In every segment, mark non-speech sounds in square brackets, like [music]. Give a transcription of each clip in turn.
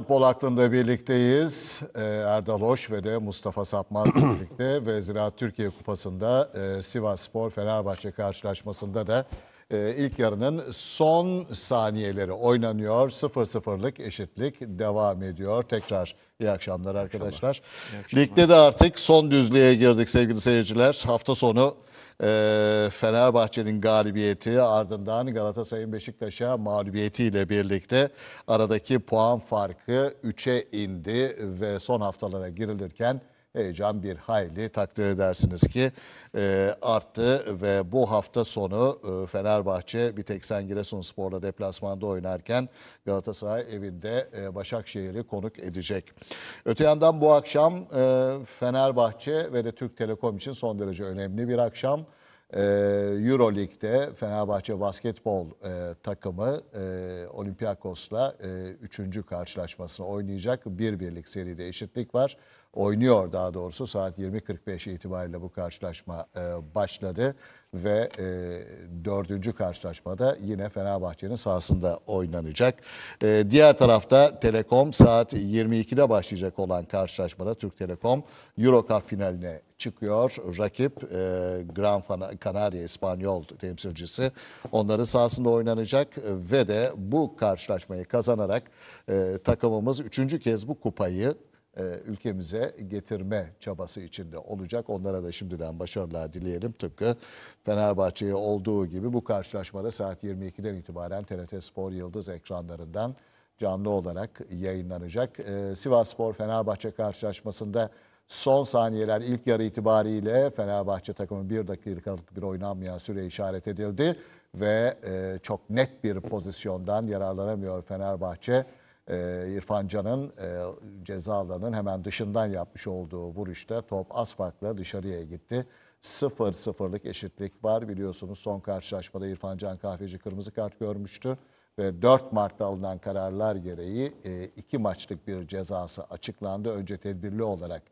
Futbol aklında birlikteyiz. Ee, Erdal Hoş ve de Mustafa Sapmaz [clears throat] birlikte ve Ziraat Türkiye Kupası'nda e, Sivas Spor Fenerbahçe karşılaşmasında da e, ilk yarının son saniyeleri oynanıyor. 0-0'lık eşitlik devam ediyor. Tekrar iyi akşamlar arkadaşlar. İyi akşamlar. İyi akşamlar. Ligde de artık son düzlüğe girdik sevgili seyirciler. Hafta sonu ee, Fenerbahçe'nin galibiyeti ardından Galatasaray'ın Beşiktaş'a mağlubiyetiyle birlikte aradaki puan farkı 3'e indi ve son haftalara girilirken heyecan bir hayli takdir edersiniz ki e, arttı ve bu hafta sonu e, Fenerbahçe bir tek sen Giresunspor'la deplasmanda oynarken Galatasaray evinde e, Başakşehir'i konuk edecek. Öte yandan bu akşam e, Fenerbahçe ve de Türk Telekom için son derece önemli bir akşam. E, Euroleague'de Fenerbahçe basketbol e, takımı e, Olympiakos'la e, üçüncü karşılaşmasını oynayacak. Bir birlik seride eşitlik var oynuyor daha doğrusu. Saat 20.45 itibariyle bu karşılaşma e, başladı ve e, dördüncü karşılaşmada yine Fenerbahçe'nin sahasında oynanacak. E, diğer tarafta Telekom saat 22'de başlayacak olan karşılaşmada Türk Telekom Euro Cup finaline çıkıyor. Rakip e, Gran Canaria İspanyol temsilcisi onların sahasında oynanacak ve de bu karşılaşmayı kazanarak e, takımımız üçüncü kez bu kupayı e, ülkemize getirme çabası içinde olacak. Onlara da şimdiden başarılar dileyelim. Tıpkı Fenerbahçe'ye olduğu gibi bu karşılaşmada saat 22'den itibaren TRT Spor Yıldız ekranlarından canlı olarak yayınlanacak. E, Sivas Spor Fenerbahçe karşılaşmasında son saniyeler ilk yarı itibariyle Fenerbahçe takımı bir dakikalık bir oynanmayan süre işaret edildi ve e, çok net bir pozisyondan yararlanamıyor Fenerbahçe e, İrfan Can'ın e, ceza alanının hemen dışından yapmış olduğu vuruşta top az farkla dışarıya gitti. 0-0'lık eşitlik var biliyorsunuz son karşılaşmada İrfan Can Kahveci kırmızı kart görmüştü ve 4 Mart'ta alınan kararlar gereği e, iki maçlık bir cezası açıklandı. Önce tedbirli olarak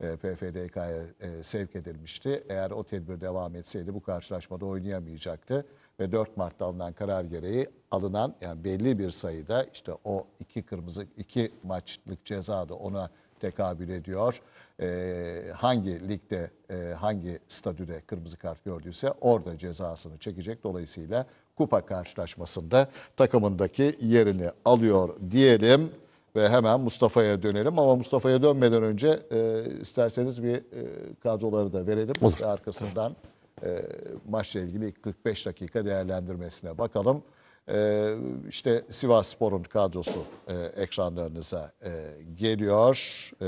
e, PFDK'ya e, sevk edilmişti. Eğer o tedbir devam etseydi bu karşılaşmada oynayamayacaktı ve 4 Mart'ta alınan karar gereği alınan yani belli bir sayıda işte o iki kırmızı iki maçlık ceza da ona tekabül ediyor. Ee, hangi ligde e, hangi statüde kırmızı kart gördüyse orada cezasını çekecek. Dolayısıyla kupa karşılaşmasında takımındaki yerini alıyor diyelim ve hemen Mustafa'ya dönelim. Ama Mustafa'ya dönmeden önce e, isterseniz bir e, kadroları da verelim Olur. ve arkasından e, maçla ilgili 45 dakika değerlendirmesine bakalım. E, işte Sivas Spor'un kadrosu e, ekranlarınıza e, geliyor e,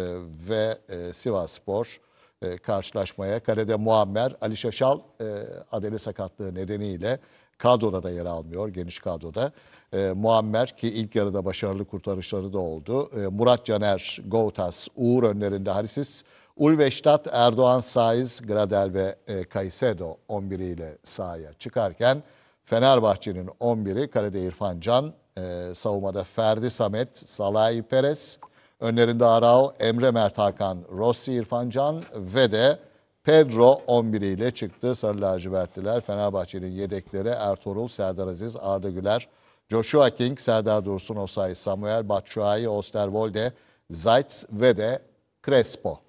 ve e, Sivas Spor e, karşılaşmaya kalede Muammer, Ali Şaşal e, adeli sakatlığı nedeniyle kadroda da yer almıyor, geniş kadroda. E, Muammer ki ilk yarıda başarılı kurtarışları da oldu. E, Murat Caner, Goutas, Uğur önlerinde Harisis, Ulveştat, Erdoğan, Saiz, Gradel ve e, Kaysedo 11 ile sahaya çıkarken Fenerbahçe'nin 11'i Kalede İrfan Can, e, savunmada Ferdi Samet, Salay Perez, önlerinde Arao, Emre Mert Hakan, Rossi İrfan Can ve de Pedro 11 ile çıktı. Sarı lacivertliler Fenerbahçe'nin yedekleri Ertuğrul, Serdar Aziz, Arda Güler, Joshua King, Serdar Dursun Osay, Samuel Batshuayi, Osterwolde, Zaitz ve de Crespo.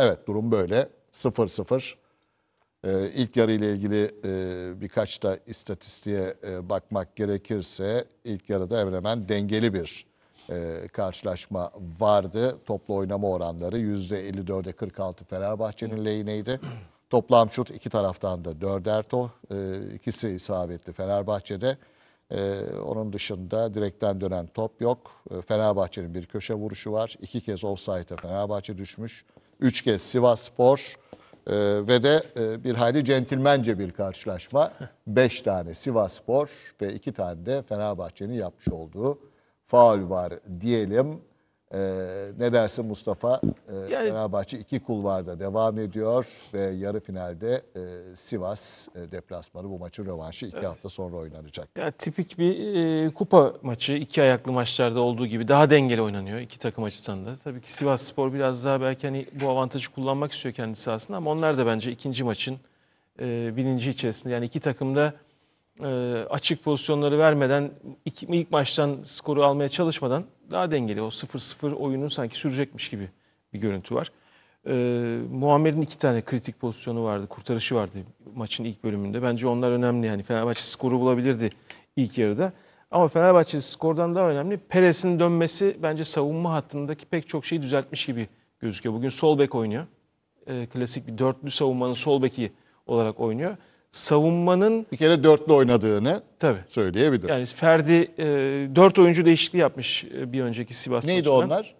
Evet durum böyle. 0-0. Ee, ilk yarı ile ilgili e, birkaç da istatistiğe e, bakmak gerekirse ilk yarıda hemen hemen dengeli bir e, karşılaşma vardı. Toplu oynama oranları %54'e 46 Fenerbahçe'nin lehineydi. Toplam şut iki taraftan da dörder to. E, ikisi isabetli Fenerbahçe'de. E, onun dışında direkten dönen top yok. E, Fenerbahçe'nin bir köşe vuruşu var. İki kez offside'e Fenerbahçe düşmüş. 3 kez Sivas Spor e, ve de e, bir hayli centilmence bir karşılaşma. 5 [laughs] tane Sivas Spor ve 2 tane de Fenerbahçe'nin yapmış olduğu faul var diyelim. Ee, ne dersin Mustafa? Ee, yani, Fenerbahçe iki kulvarda devam ediyor ve yarı finalde e, Sivas e, deplasmanı bu maçın rövanşı iki hafta sonra oynanacak. Yani tipik bir e, kupa maçı iki ayaklı maçlarda olduğu gibi daha dengeli oynanıyor iki takım açısından da. Tabii ki Sivas Spor biraz daha belki hani bu avantajı kullanmak istiyor kendisi aslında ama onlar da bence ikinci maçın e, bilinci içerisinde. Yani iki takım da e, açık pozisyonları vermeden ilk, maçtan skoru almaya çalışmadan daha dengeli o 0-0 oyunun sanki sürecekmiş gibi bir görüntü var. Ee, Muammer'in iki tane kritik pozisyonu vardı, kurtarışı vardı maçın ilk bölümünde. Bence onlar önemli yani Fenerbahçe skoru bulabilirdi ilk yarıda. Ama Fenerbahçe skordan daha önemli Peres'in dönmesi bence savunma hattındaki pek çok şeyi düzeltmiş gibi gözüküyor. Bugün sol bek oynuyor. Ee, klasik bir dörtlü savunmanın sol beki olarak oynuyor savunmanın... Bir kere dörtlü oynadığını tabii. söyleyebiliriz. Yani Ferdi e, dört oyuncu değişikliği yapmış e, bir önceki Sivas Neydi maçından. onlar?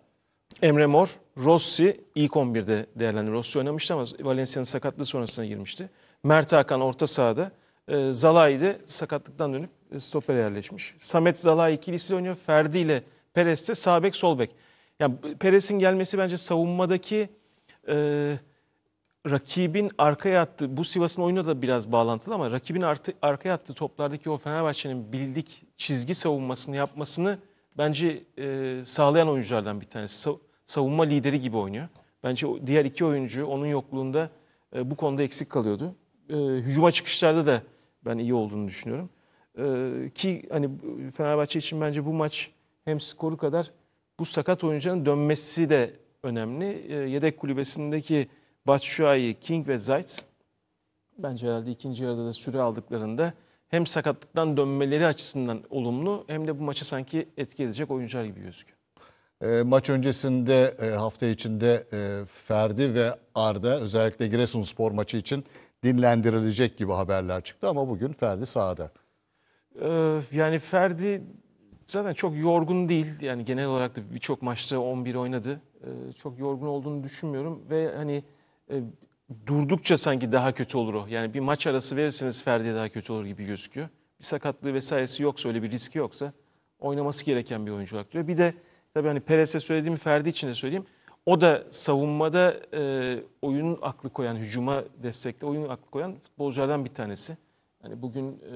Emre Mor, Rossi ilk 11'de değerlendi. Rossi oynamıştı ama Valencia'nın sakatlığı sonrasına girmişti. Mert Hakan orta sahada. E, Zalai de sakatlıktan dönüp e, stoper yerleşmiş. Samet Zalai ikilisiyle oynuyor. Ferdi ile Perez de sağ bek sol bek. Yani Perez'in gelmesi bence savunmadaki... E, rakibin arkaya attığı, bu Sivas'ın oyunu da biraz bağlantılı ama rakibin artı, arkaya attığı toplardaki o Fenerbahçe'nin bildik çizgi savunmasını yapmasını bence e, sağlayan oyunculardan bir tanesi. Sa- savunma lideri gibi oynuyor. Bence o, diğer iki oyuncu onun yokluğunda e, bu konuda eksik kalıyordu. E, hücuma çıkışlarda da ben iyi olduğunu düşünüyorum. E, ki hani Fenerbahçe için bence bu maç hem skoru kadar bu sakat oyuncunun dönmesi de önemli. E, yedek kulübesindeki Batshuayi, King ve Zayt bence herhalde ikinci yarıda da süre aldıklarında hem sakatlıktan dönmeleri açısından olumlu hem de bu maça sanki etki edecek oyuncular gibi gözüküyor. E, maç öncesinde e, hafta içinde e, Ferdi ve Arda özellikle Giresunspor maçı için dinlendirilecek gibi haberler çıktı ama bugün Ferdi sahada. yani Ferdi zaten çok yorgun değil. Yani genel olarak da birçok maçta 11 oynadı. çok yorgun olduğunu düşünmüyorum ve hani e, durdukça sanki daha kötü olur o. Yani bir maç arası verirseniz Ferdi'ye daha kötü olur gibi gözüküyor. Bir sakatlığı vesairesi yoksa öyle bir riski yoksa oynaması gereken bir oyuncu olarak diyor. Bir de tabii hani Perez'e söylediğimi Ferdi için de söyleyeyim. O da savunmada e, oyunun aklı koyan, hücuma destekle oyun aklı koyan futbolculardan bir tanesi. Yani bugün e,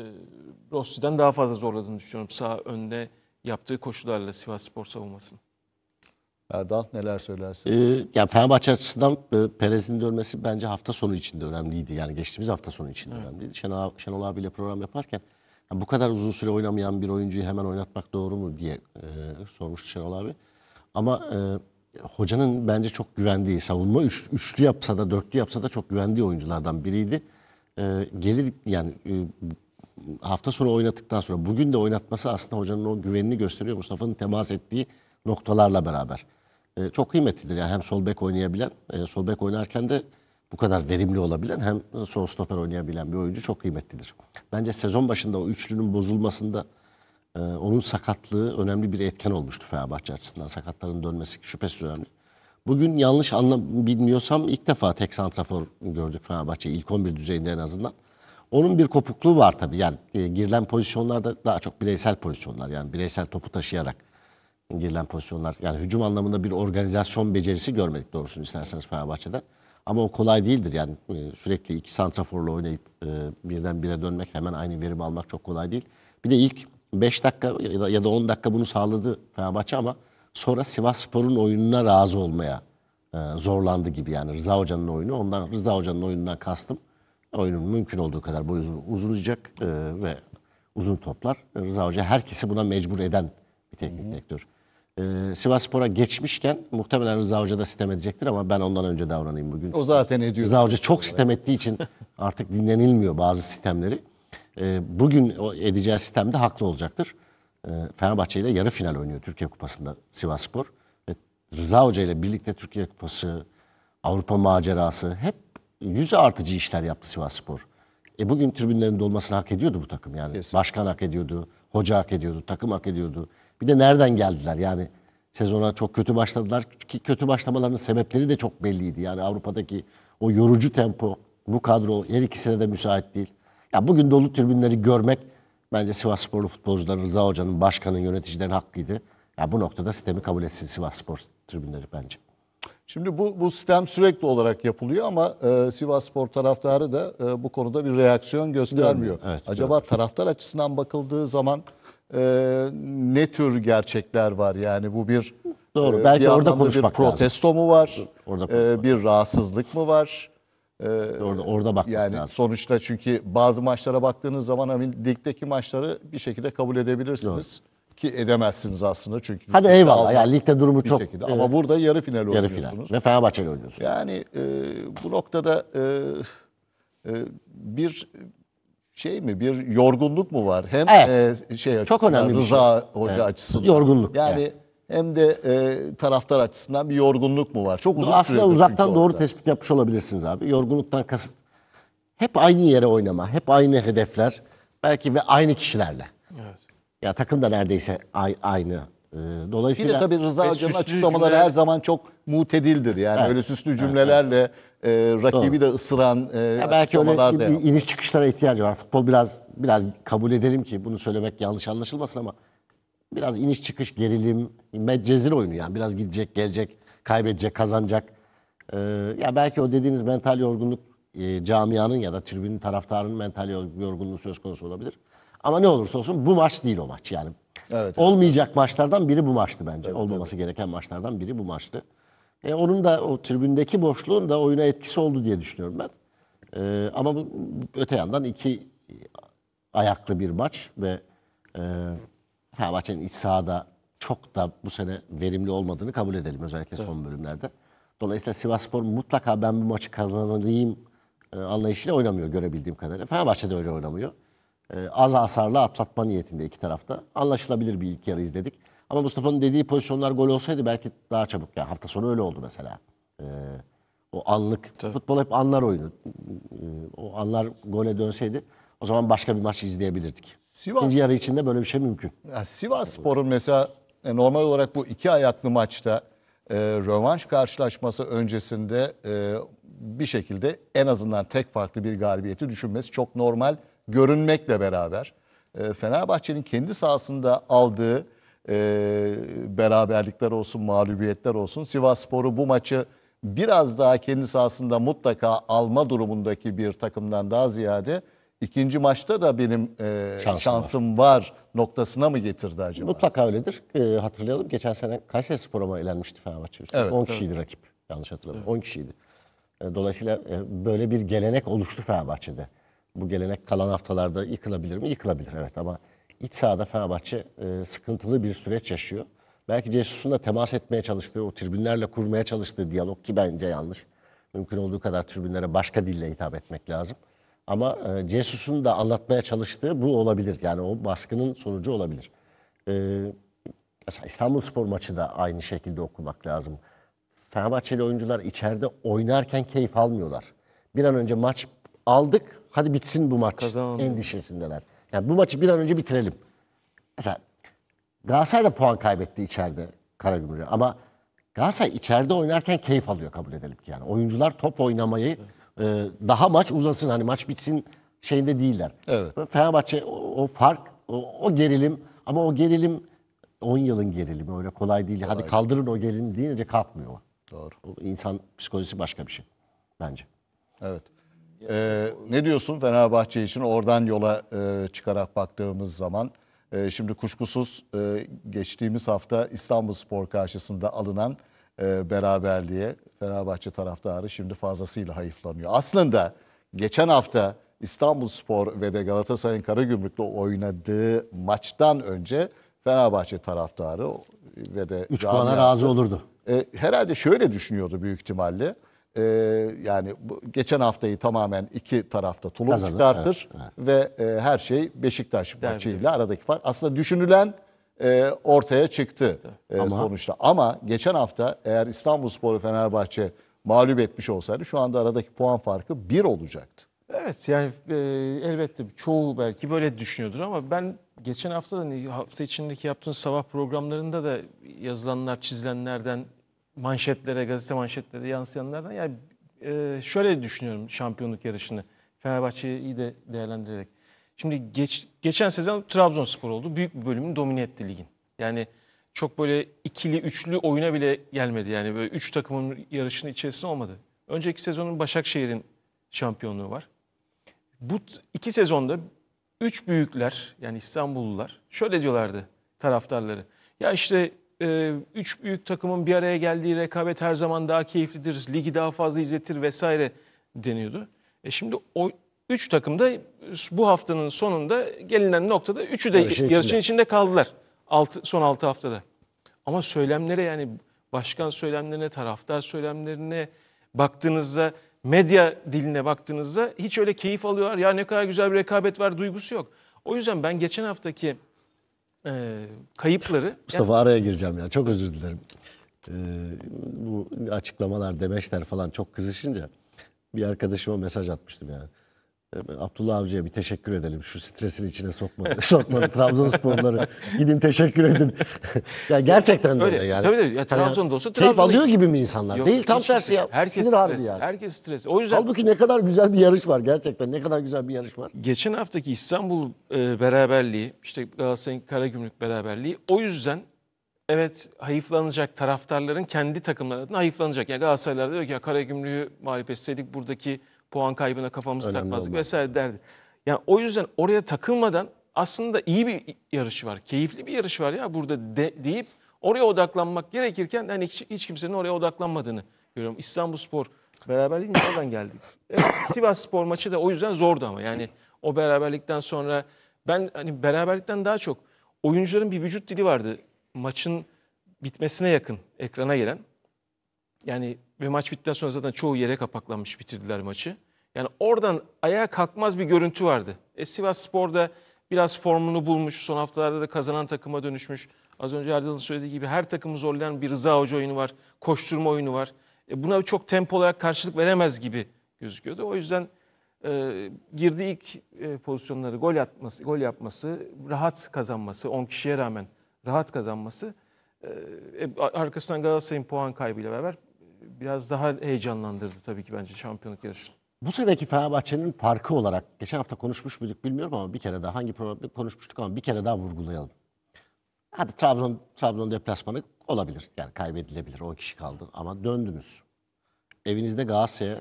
Rossi'den daha fazla zorladığını düşünüyorum sağ önde yaptığı koşullarla Sivas Spor savunmasını. Erdal neler söylersin? Ee, ya Fenerbahçe açısından e, Perez'in dönmesi bence hafta sonu için de önemliydi. Yani geçtiğimiz hafta sonu için de önemliydi. Şenol, Şenol abiyle program yaparken ya bu kadar uzun süre oynamayan bir oyuncuyu hemen oynatmak doğru mu diye e, sormuştu Şenol abi. Ama e, hocanın bence çok güvendiği savunma üç, üçlü yapsa da dörtlü yapsa da çok güvendiği oyunculardan biriydi. E, gelir yani e, hafta sonu oynattıktan sonra bugün de oynatması aslında hocanın o güvenini gösteriyor. Mustafa'nın temas ettiği noktalarla beraber. E, çok kıymetlidir. Yani hem sol bek oynayabilen, e, sol bek oynarken de bu kadar verimli olabilen hem sol stoper oynayabilen bir oyuncu çok kıymetlidir. Bence sezon başında o üçlünün bozulmasında e, onun sakatlığı önemli bir etken olmuştu Fenerbahçe açısından. Sakatların dönmesi şüphesiz önemli. Bugün yanlış anlam bilmiyorsam ilk defa tek santrafor gördük Fenerbahçe ilk 11 düzeyinde en azından. Onun bir kopukluğu var tabii. Yani e, girilen pozisyonlarda daha çok bireysel pozisyonlar yani bireysel topu taşıyarak girilen pozisyonlar. Yani hücum anlamında bir organizasyon becerisi görmedik doğrusunu isterseniz Fenerbahçe'den. Ama o kolay değildir yani e, sürekli iki santraforla oynayıp e, birden bire dönmek hemen aynı verimi almak çok kolay değil. Bir de ilk 5 dakika ya da 10 dakika bunu sağladı Fenerbahçe ama sonra Sivas Spor'un oyununa razı olmaya e, zorlandı gibi yani Rıza Hoca'nın oyunu. Ondan Rıza Hoca'nın oyunundan kastım oyunun mümkün olduğu kadar boyu uzun, uzunacak ve uzun toplar. Rıza Hoca herkesi buna mecbur eden bir teknik direktör e, ee, Sivas Spor'a geçmişken muhtemelen Rıza Hoca da sitem edecektir ama ben ondan önce davranayım bugün. O zaten ediyor. Rıza Hoca çok sitem ettiği için artık dinlenilmiyor bazı sistemleri. E, bugün o edeceği sistemde haklı olacaktır. E, Fenerbahçe ile yarı final oynuyor Türkiye Kupası'nda Sivas Spor. Ve Rıza Hoca ile birlikte Türkiye Kupası, Avrupa macerası hep yüz artıcı işler yaptı Sivas Spor. E bugün tribünlerin dolmasını hak ediyordu bu takım yani. Kesin. Başkan hak ediyordu, hoca hak ediyordu, takım hak ediyordu. Bir de nereden geldiler yani sezona çok kötü başladılar ki kötü başlamalarının sebepleri de çok belliydi. Yani Avrupa'daki o yorucu tempo, bu kadro her ikisine de müsait değil. Ya bugün dolu tribünleri görmek bence Sivas Sporlu futbolcuların, Rıza Hoca'nın, başkanın, yöneticilerin hakkıydı. Ya bu noktada sistemi kabul etsin Sivas Spor tribünleri bence. Şimdi bu, bu sistem sürekli olarak yapılıyor ama e, Sivas Spor taraftarı da e, bu konuda bir reaksiyon göstermiyor. Evet, Acaba evet. taraftar açısından bakıldığı zaman e, ne tür gerçekler var? Yani bu bir Doğru. E, belki bir orada ee, konuşmak bir protesto lazım. mu var? Orada E, bir rahatsızlık mı var? E, orada orada bakmak yani lazım. sonuçta çünkü bazı maçlara baktığınız zaman hani ligdeki maçları bir şekilde kabul edebilirsiniz. Doğru. Ki edemezsiniz aslında çünkü. Hadi eyvallah. yani ligde durumu çok. Şekilde. Evet. Ama burada yarı final yarı oynuyorsunuz. Final. Ve Fenerbahçe'yle oynuyorsunuz. Yani e, bu noktada e, e, bir şey mi bir yorgunluk mu var? Hem evet. e, şey çok önemli Rıza şey. Hoca evet. açısından. Yorgunluk. Yani evet. hem de e, taraftar açısından bir yorgunluk mu var? Çok uzun Aslında uzaktan doğru orada. tespit yapmış olabilirsiniz abi. Yorgunluktan kasıt hep aynı yere oynama, hep aynı hedefler belki ve aynı kişilerle. Evet. Ya takım da neredeyse aynı ee, dolayısıyla bir de tabii Rıza Hoca'nın açıklamaları cümleler... her zaman çok mutedildir. Yani evet. öyle süslü cümlelerle evet, rakibi Doğru. de ısıran e, ya belki öyle bir, bir iniş çıkışlara ihtiyacı var. Futbol biraz biraz kabul edelim ki bunu söylemek yanlış anlaşılmasın ama biraz iniş çıkış gerilim cezir oyunu yani biraz gidecek gelecek kaybedecek kazanacak. Ee, ya belki o dediğiniz mental yorgunluk e, camianın ya da tribünün taraftarının mental yorgunluğu söz konusu olabilir. Ama ne olursa olsun bu maç değil o maç yani evet. Olmayacak maçlardan biri bu maçtı bence. Evet, Olmaması evet. gereken maçlardan biri bu maçtı. E, onun da o tribündeki boşluğun da oyuna etkisi oldu diye düşünüyorum ben. E, ama bu, öte yandan iki ayaklı bir maç ve e, Fenerbahçe'nin iç sahada çok da bu sene verimli olmadığını kabul edelim özellikle evet. son bölümlerde. Dolayısıyla Sivaspor mutlaka ben bu maçı kazanayım e, anlayışıyla oynamıyor görebildiğim kadarıyla. Fenerbahçe de öyle oynamıyor. Ee, az hasarla atlatma niyetinde iki tarafta. Anlaşılabilir bir ilk yarı izledik. Ama Mustafa'nın dediği pozisyonlar gol olsaydı belki daha çabuk. Yani hafta sonu öyle oldu mesela. Ee, o anlık. Tabii. Futbol hep anlar oyunu. Ee, o anlar gole dönseydi o zaman başka bir maç izleyebilirdik. Sivas. İkinci yarı içinde böyle bir şey mümkün. Yani Sivas Spor'un mesela e, normal olarak bu iki ayaklı maçta e, rövanş karşılaşması öncesinde e, bir şekilde en azından tek farklı bir galibiyeti düşünmesi çok normal görünmekle beraber e, Fenerbahçe'nin kendi sahasında aldığı e, beraberlikler olsun, mağlubiyetler olsun. Sivas Sporu bu maçı biraz daha kendi sahasında mutlaka alma durumundaki bir takımdan daha ziyade ikinci maçta da benim şansım, e, şansım var. var noktasına mı getirdi acaba? Mutlaka öyledir. hatırlayalım geçen sene Kayseri Spor'a elenmişti Fenerbahçe. Üstü. Evet, 10 kişiydi rakip yanlış hatırlamıyorum. Evet. 10 kişiydi. dolayısıyla böyle bir gelenek oluştu Fenerbahçe'de bu gelenek kalan haftalarda yıkılabilir mi? Yıkılabilir evet ama iç sahada Fenerbahçe e, sıkıntılı bir süreç yaşıyor. Belki Jesus'un da temas etmeye çalıştığı, o tribünlerle kurmaya çalıştığı diyalog ki bence yanlış. Mümkün olduğu kadar tribünlere başka dille hitap etmek lazım. Ama e, Jesus'un da anlatmaya çalıştığı bu olabilir. Yani o baskının sonucu olabilir. E, mesela İstanbul Spor maçı da aynı şekilde okumak lazım. Fenerbahçeli oyuncular içeride oynarken keyif almıyorlar. Bir an önce maç aldık, hadi bitsin bu maç Kazanalım. endişesindeler. Yani bu maçı bir an önce bitirelim. Mesela Galatasaray da puan kaybetti içeride Karagümrük'e ama Galatasaray içeride oynarken keyif alıyor kabul edelim ki yani. Oyuncular top oynamayı e, daha maç uzasın hani maç bitsin şeyinde değiller. Evet. Fenerbahçe o, o fark, o, o gerilim ama o gerilim 10 yılın gerilimi öyle kolay değil. Kolay Hadi kaldırın o gerilimi deyince kalkmıyor. Doğru. O insan psikolojisi başka bir şey bence. Evet. Ee, ne diyorsun Fenerbahçe için oradan yola e, çıkarak baktığımız zaman? E, şimdi kuşkusuz e, geçtiğimiz hafta İstanbul Spor karşısında alınan e, beraberliğe Fenerbahçe taraftarı şimdi fazlasıyla hayıflanıyor. Aslında geçen hafta İstanbul Spor ve de Galatasaray'ın Karagümrük'le oynadığı maçtan önce Fenerbahçe taraftarı ve de... 3 puana razı olurdu. E, herhalde şöyle düşünüyordu büyük ihtimalle e, yani bu, geçen haftayı tamamen iki tarafta tulum Kazanır, çıkartır evet, ve e, her şey Beşiktaş maçıyla aradaki fark aslında düşünülen e, ortaya çıktı e, Ama- sonuçta. Ama geçen hafta eğer İstanbulspor Fenerbahçe mağlup etmiş olsaydı şu anda aradaki puan farkı bir olacaktı. Evet yani e, elbette çoğu belki böyle düşünüyordur ama ben geçen hafta da hani hafta içindeki yaptığın sabah programlarında da yazılanlar, çizilenlerden manşetlere, gazete manşetlere yansıyanlardan. Yani e, şöyle düşünüyorum şampiyonluk yarışını Fenerbahçe'yi de değerlendirerek. Şimdi geç, geçen sezon Trabzonspor oldu. Büyük bir bölümünü domine etti ligin. Yani çok böyle ikili, üçlü oyuna bile gelmedi. Yani böyle üç takımın yarışının içerisinde olmadı. Önceki sezonun Başakşehir'in şampiyonluğu var. Bu iki sezonda üç büyükler yani İstanbullular şöyle diyorlardı taraftarları. Ya işte e, üç büyük takımın bir araya geldiği rekabet her zaman daha keyiflidir, ligi daha fazla izletir vesaire deniyordu. E şimdi o üç takım da bu haftanın sonunda gelinen noktada üçü de yarışın, yarışın içinde. içinde kaldılar. Altı, son altı haftada. Ama söylemlere yani başkan söylemlerine, taraftar söylemlerine baktığınızda, medya diline baktığınızda hiç öyle keyif alıyorlar. Ya ne kadar güzel bir rekabet var duygusu yok. O yüzden ben geçen haftaki e, kayıpları... Mustafa araya gireceğim ya çok özür dilerim. Ee, bu açıklamalar, demeçler falan çok kızışınca bir arkadaşıma mesaj atmıştım yani. E, Abdullah Avcı'ya bir teşekkür edelim. Şu stresin içine sokmadı. [laughs] sokmadı Trabzonsporları. Gidin teşekkür edin. [laughs] ya gerçekten de öyle. öyle yani. Tabii de ya, Trabzon hani dostu Trabzon. Keyif alıyor gibi mi insanlar? Yok, Değil tam tersi şey. ya. Herkes Sinir stres. Yani. Herkes stres. O yüzden Halbuki ne kadar güzel bir yarış var gerçekten. Ne kadar güzel bir yarış var. Geçen haftaki İstanbul e, beraberliği, işte Galatasaray'ın Karagümrük beraberliği o yüzden evet hayıflanacak taraftarların kendi takımları adına hayıflanacak. Yani Galatasaraylar diyor ki ya Karagümrük'ü mağlup etseydik buradaki puan kaybına kafamızı Önemli takmazdık olmaz. vesaire derdi. Yani o yüzden oraya takılmadan aslında iyi bir yarış var. Keyifli bir yarış var ya burada de, deyip oraya odaklanmak gerekirken yani hiç, hiç kimsenin oraya odaklanmadığını görüyorum. İstanbul Spor beraberliğin nereden geldik? Evet, Sivas Spor maçı da o yüzden zordu ama yani o beraberlikten sonra ben hani beraberlikten daha çok oyuncuların bir vücut dili vardı. Maçın bitmesine yakın ekrana gelen. Yani ve maç bittikten sonra zaten çoğu yere kapaklanmış bitirdiler maçı. Yani oradan ayağa kalkmaz bir görüntü vardı. E, Sivas Spor'da biraz formunu bulmuş. Son haftalarda da kazanan takıma dönüşmüş. Az önce Erdal'ın söylediği gibi her takımı zorlayan bir Rıza Hoca oyunu var. Koşturma oyunu var. E, buna çok tempo olarak karşılık veremez gibi gözüküyordu. O yüzden e, girdiği ilk e, pozisyonları gol atması, gol yapması, rahat kazanması, 10 kişiye rağmen rahat kazanması e, e, arkasından Galatasaray'ın puan kaybıyla beraber biraz daha heyecanlandırdı tabii ki bence şampiyonluk yarışını. Bu seneki Fenerbahçe'nin farkı olarak geçen hafta konuşmuş muyduk bilmiyorum ama bir kere daha hangi programda konuşmuştuk ama bir kere daha vurgulayalım. Hadi Trabzon Trabzon deplasmanı olabilir. Yani kaybedilebilir. o kişi kaldı ama döndünüz. Evinizde Galatasaray'a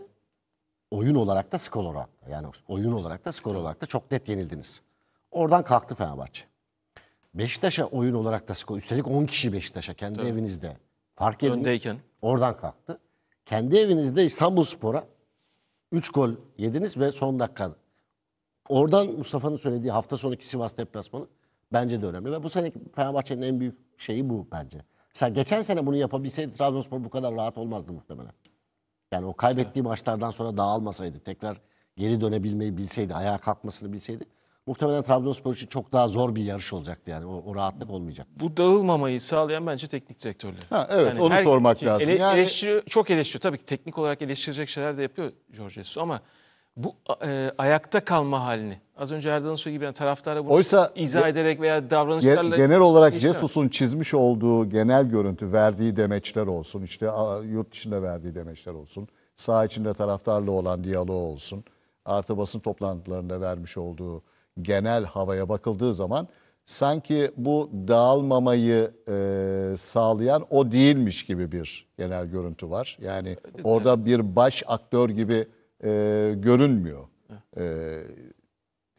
oyun olarak da skor olarak da yani oyun olarak da skor olarak da çok net yenildiniz. Oradan kalktı Fenerbahçe. Beşiktaş'a oyun olarak da skor. Üstelik 10 kişi Beşiktaş'a kendi Tabii. evinizde. Fark ediniz. Öndeyken. Oradan kalktı. Kendi evinizde İstanbul Spor'a 3 gol yediniz ve son dakikada. Oradan Mustafa'nın söylediği hafta sonraki Sivas deplasmanı bence de önemli. Ve bu sene Fenerbahçe'nin en büyük şeyi bu bence. Mesela geçen sene bunu yapabilseydi Trabzonspor bu kadar rahat olmazdı muhtemelen. Yani o kaybettiği maçlardan sonra dağılmasaydı, tekrar geri dönebilmeyi bilseydi, ayağa kalkmasını bilseydi muhtemelen Trabzonspor için çok daha zor bir yarış olacaktı yani. O, o rahatlık olmayacak. Bu dağılmamayı sağlayan bence teknik direktörler. Ha, evet yani onu her, sormak ki, şey- lazım. Ele, yani... eleştiri, çok eleştiriyor. Tabii ki teknik olarak eleştirecek şeyler de yapıyor George Jesus ama bu e, ayakta kalma halini az önce Erdoğan söylediği gibi yani taraftara bunu Oysa, izah ederek veya davranışlarla genel olarak Jesus'un çizmiş olduğu genel görüntü verdiği demeçler olsun işte yurt dışında verdiği demeçler olsun sağ içinde taraftarla olan diyaloğu olsun artı basın toplantılarında vermiş olduğu genel havaya bakıldığı zaman sanki bu dağılmamayı e, sağlayan o değilmiş gibi bir genel görüntü var. Yani orada bir baş aktör gibi e, görünmüyor. E,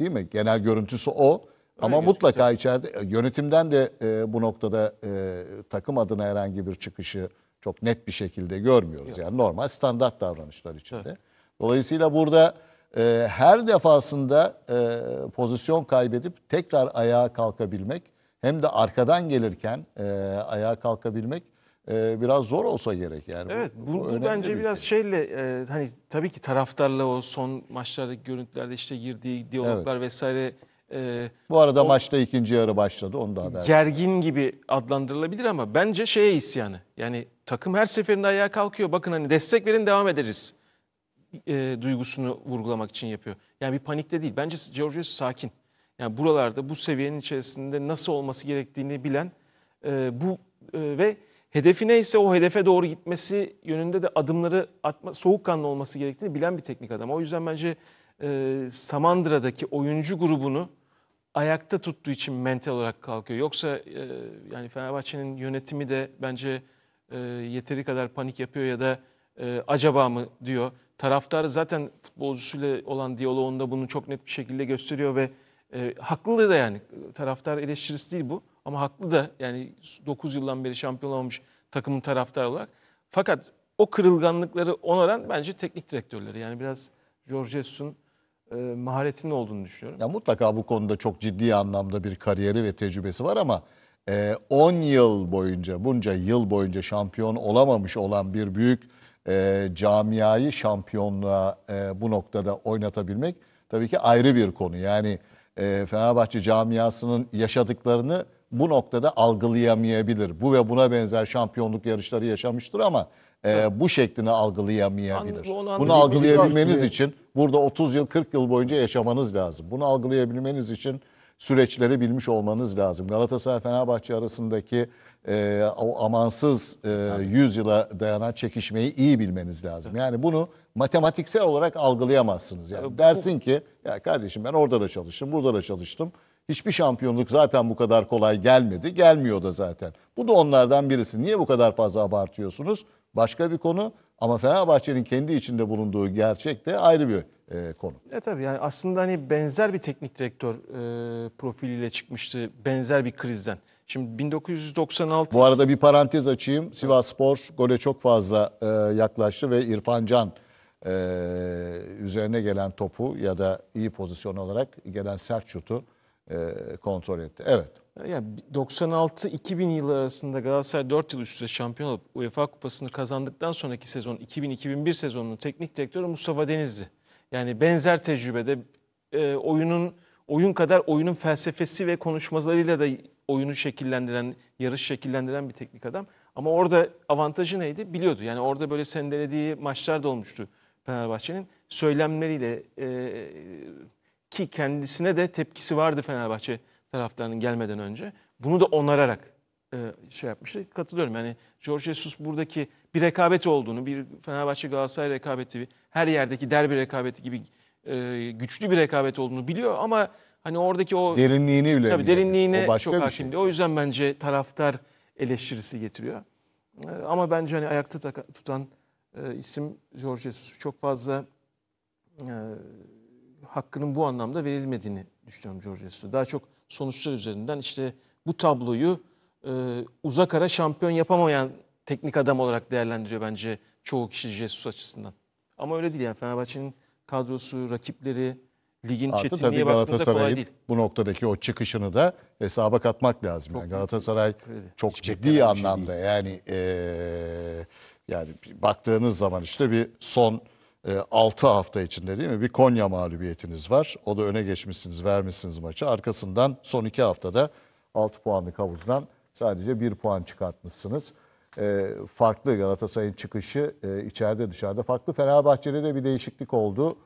değil mi? Genel görüntüsü o. Ama Öyle mutlaka gözüküyor. içeride e, yönetimden de e, bu noktada e, takım adına herhangi bir çıkışı çok net bir şekilde görmüyoruz. Yok. Yani normal standart davranışlar içinde. Evet. Dolayısıyla burada e, her defasında e, pozisyon kaybedip tekrar ayağa kalkabilmek hem de arkadan gelirken e, ayağa kalkabilmek e, biraz zor olsa gerek yani. Evet bu, bu, bu bence bir biraz şey. şeyle e, hani tabii ki taraftarla o son maçlardaki görüntülerde işte girdiği diyaloglar evet. vesaire e, bu arada o, maçta ikinci yarı başladı onu da haber. Gergin var. gibi adlandırılabilir ama bence şeye isyanı. Yani takım her seferinde ayağa kalkıyor. Bakın hani destek verin devam ederiz e, duygusunu vurgulamak için yapıyor. Yani bir panikte değil. Bence George sakin. Yani buralarda bu seviyenin içerisinde nasıl olması gerektiğini bilen e, bu e, ve hedefi neyse o hedefe doğru gitmesi yönünde de adımları atma, soğukkanlı olması gerektiğini bilen bir teknik adam. O yüzden bence e, Samandıra'daki oyuncu grubunu ayakta tuttuğu için mental olarak kalkıyor. Yoksa e, yani Fenerbahçe'nin yönetimi de bence e, yeteri kadar panik yapıyor ya da e, acaba mı diyor taraftar zaten futbolcusuyla olan diyaloğunda bunu çok net bir şekilde gösteriyor ve e, haklı da yani taraftar eleştirisi değil bu ama haklı da yani 9 yıldan beri şampiyon olmamış takımın taraftarı olarak. Fakat o kırılganlıkları onaran bence teknik direktörleri yani biraz George Jesus'un e, maharetinin olduğunu düşünüyorum. Ya mutlaka bu konuda çok ciddi anlamda bir kariyeri ve tecrübesi var ama 10 e, yıl boyunca bunca yıl boyunca şampiyon olamamış olan bir büyük e, camiayı şampiyonluğa e, bu noktada oynatabilmek tabii ki ayrı bir konu. Yani e, Fenerbahçe camiasının yaşadıklarını bu noktada algılayamayabilir. Bu ve buna benzer şampiyonluk yarışları yaşamıştır ama e, bu şeklini algılayamayabilir. Anladım, Bunu algılayabilmeniz için burada 30 yıl 40 yıl boyunca yaşamanız lazım. Bunu algılayabilmeniz için süreçleri bilmiş olmanız lazım. Galatasaray Fenerbahçe arasındaki e, o amansız e, 100 dayanan çekişmeyi iyi bilmeniz lazım. Yani bunu matematiksel olarak algılayamazsınız. Yani ee, dersin ki ya kardeşim ben orada da çalıştım, burada da çalıştım. Hiçbir şampiyonluk zaten bu kadar kolay gelmedi. Gelmiyor da zaten. Bu da onlardan birisi. Niye bu kadar fazla abartıyorsunuz? Başka bir konu ama Fenerbahçe'nin kendi içinde bulunduğu gerçek de ayrı bir e, konu. E tabii yani aslında hani benzer bir teknik direktör e, profiliyle çıkmıştı benzer bir krizden. Şimdi 1996... Bu arada bir parantez açayım. Sivas Spor gole çok fazla e, yaklaştı ve İrfan Can e, üzerine gelen topu ya da iyi pozisyon olarak gelen sert şutu e, kontrol etti. Evet. Yani 96-2000 yılları arasında Galatasaray 4 yıl üst üste şampiyon olup UEFA Kupası'nı kazandıktan sonraki sezon 2000-2001 sezonunun teknik direktörü Mustafa Denizli. Yani benzer tecrübede e, oyunun oyun kadar oyunun felsefesi ve konuşmalarıyla da oyunu şekillendiren, yarış şekillendiren bir teknik adam. Ama orada avantajı neydi? Biliyordu. Yani orada böyle sendelediği maçlar da olmuştu Fenerbahçe'nin. Söylemleriyle e, ki kendisine de tepkisi vardı Fenerbahçe taraftarının gelmeden önce. Bunu da onararak e, şey yapmıştı. Katılıyorum. Yani George Jesus buradaki bir rekabet olduğunu, bir Fenerbahçe Galatasaray rekabeti, her yerdeki derbi rekabeti gibi e, güçlü bir rekabet olduğunu biliyor ama Hani oradaki o derinliğini bile tabii derinliğine o başka çok hakim. Şey. O yüzden bence taraftar eleştirisi getiriyor. Ee, ama bence hani ayakta tutan e, isim George Jesus. Çok fazla e, hakkının bu anlamda verilmediğini düşünüyorum George Jesus'u. Daha çok sonuçlar üzerinden işte bu tabloyu e, uzak ara şampiyon yapamayan teknik adam olarak değerlendiriyor bence çoğu kişi Jesus açısından. Ama öyle değil yani Fenerbahçe'nin kadrosu, rakipleri, ligin Artı tabii çetinliğe baktığınızda Galatasaray'ın bu noktadaki o çıkışını da hesaba katmak lazım. yani Galatasaray şey çok Hiç ciddi beklenen şey anlamda yani eee, yani baktığınız zaman işte bir son 6 hafta içinde değil mi bir Konya mağlubiyetiniz var. O da öne geçmişsiniz, vermişsiniz maçı. Arkasından son 2 haftada 6 puanlık havuzdan sadece 1 puan çıkartmışsınız. Eee, farklı Galatasaray'ın çıkışı eee, içeride dışarıda farklı. Fenerbahçe'de de bir değişiklik oldu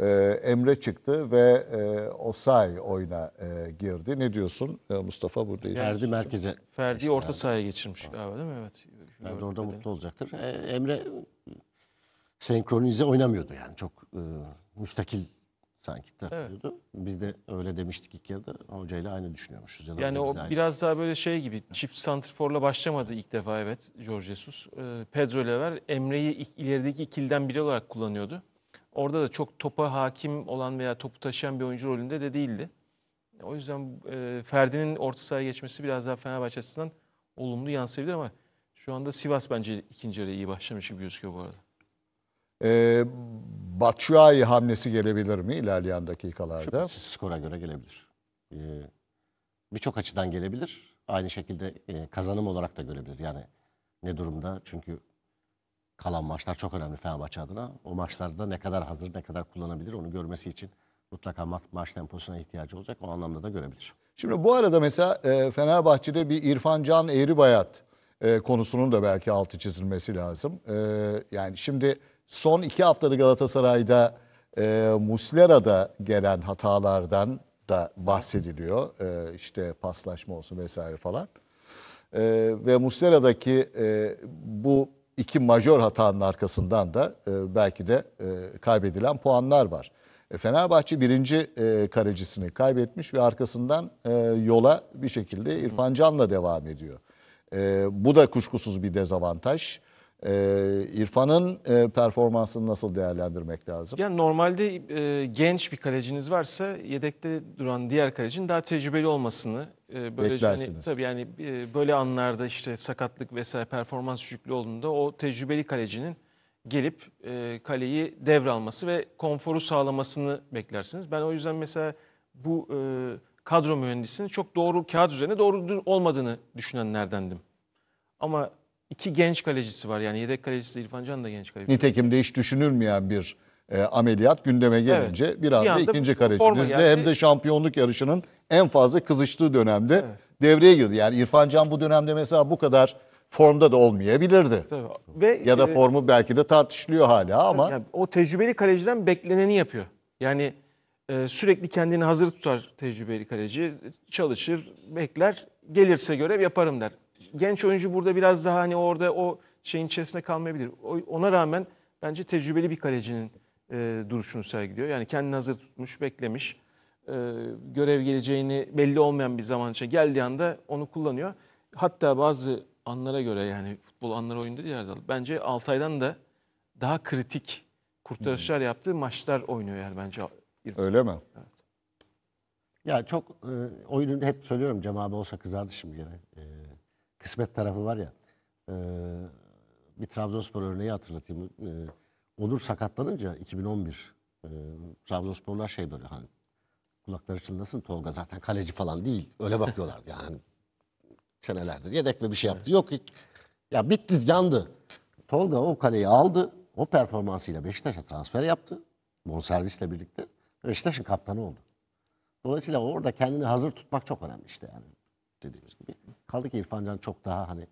e, Emre çıktı ve e, Osay oyuna e, girdi. Ne diyorsun e, Mustafa burada? Ferdi merkeze. Ferdi orta sahaya geçirmiş galiba değil mi? Evet. Ferdi orada de. mutlu olacaktır. E, Emre senkronize oynamıyordu yani çok e, müstakil sanki takılıyordu. Evet. Biz de öyle demiştik ilk yarıda. Hocayla aynı düşünüyormuşuz. Ya yani o biraz daha böyle şey gibi çift santrforla başlamadı ilk defa evet George Jesus. E, Pedro ile Emre'yi ilerideki ikilden biri olarak kullanıyordu. Orada da çok topa hakim olan veya topu taşıyan bir oyuncu rolünde de değildi. O yüzden e, Ferdi'nin orta sahaya geçmesi biraz daha Fenerbahçe açısından olumlu yansıyabilir ama şu anda Sivas bence ikinci yarı iyi başlamış gibi gözüküyor bu arada. Ee, Batshuayi hamlesi gelebilir mi ilerleyen dakikalarda? Şüphesiz skora göre gelebilir. Ee, Birçok açıdan gelebilir. Aynı şekilde e, kazanım olarak da görebilir. Yani ne durumda? Çünkü kalan maçlar çok önemli Fenerbahçe adına. O maçlarda ne kadar hazır ne kadar kullanabilir onu görmesi için mutlaka ma maç temposuna ihtiyacı olacak. O anlamda da görebilir. Şimdi bu arada mesela e, Fenerbahçe'de bir İrfan Can Eğribayat e, konusunun da belki altı çizilmesi lazım. E, yani şimdi son iki haftada Galatasaray'da e, Muslera'da gelen hatalardan da bahsediliyor. E, işte paslaşma olsun vesaire falan. E, ve Muslera'daki e, bu iki majör hatanın arkasından da e, belki de e, kaybedilen puanlar var. E, Fenerbahçe birinci e, kalecisini kaybetmiş ve arkasından e, yola bir şekilde İrfan Can'la devam ediyor. E, bu da kuşkusuz bir dezavantaj. Ee, İrfan'ın e, performansını nasıl değerlendirmek lazım? Yani normalde e, genç bir kaleciniz varsa yedekte duran diğer kalecinin daha tecrübeli olmasını e, böylece hani, tabii yani e, böyle anlarda işte sakatlık vesaire performans düşüklüğü olduğunda o tecrübeli kalecinin gelip e, kaleyi devralması ve konforu sağlamasını beklersiniz. Ben o yüzden mesela bu e, kadro mühendisinin çok doğru kağıt üzerine doğru olmadığını düşünenlerdendim. Ama iki genç kalecisi var. Yani yedek kalecisi İrfan Can da genç kaleci. Nitekim de hiç düşünülmeyen bir e, ameliyat gündeme gelince evet. bir anda, bir anda ikinci kalecinizle geldi. hem de şampiyonluk yarışının en fazla kızıştığı dönemde evet. devreye girdi. Yani İrfan Can bu dönemde mesela bu kadar formda da olmayabilirdi. Tabii. Ve ya da e, formu belki de tartışılıyor hala ama yani o tecrübeli kaleciden bekleneni yapıyor. Yani e, sürekli kendini hazır tutar tecrübeli kaleci, çalışır, bekler, gelirse görev yaparım der genç oyuncu burada biraz daha hani orada o şeyin içerisinde kalmayabilir. Ona rağmen bence tecrübeli bir kalecinin e, duruşunu sergiliyor. Yani kendini hazır tutmuş, beklemiş. E, görev geleceğini belli olmayan bir zaman için geldiği anda onu kullanıyor. Hatta bazı anlara göre yani futbol anları oyunda diye Erdal. Bence Altay'dan da daha kritik kurtarışlar yaptığı maçlar oynuyor yani bence. İrfan. Öyle mi? Evet. Ya çok e, oyunun hep söylüyorum Cem abi olsa kızardı şimdi gene. E, kısmet tarafı var ya. E, bir Trabzonspor örneği hatırlatayım. E, Onur sakatlanınca 2011 e, Trabzonsporlar şey böyle hani kulakları çınlasın Tolga zaten kaleci falan değil. Öyle bakıyorlardı yani. [laughs] Senelerdir yedek ve bir şey yaptı. Yok hiç. Ya bitti yandı. Tolga o kaleyi aldı. O performansıyla Beşiktaş'a transfer yaptı. Bonservisle birlikte. Beşiktaş'ın kaptanı oldu. Dolayısıyla orada kendini hazır tutmak çok önemli işte yani dediğimiz gibi. Kaldı ki İrfan Can çok daha hani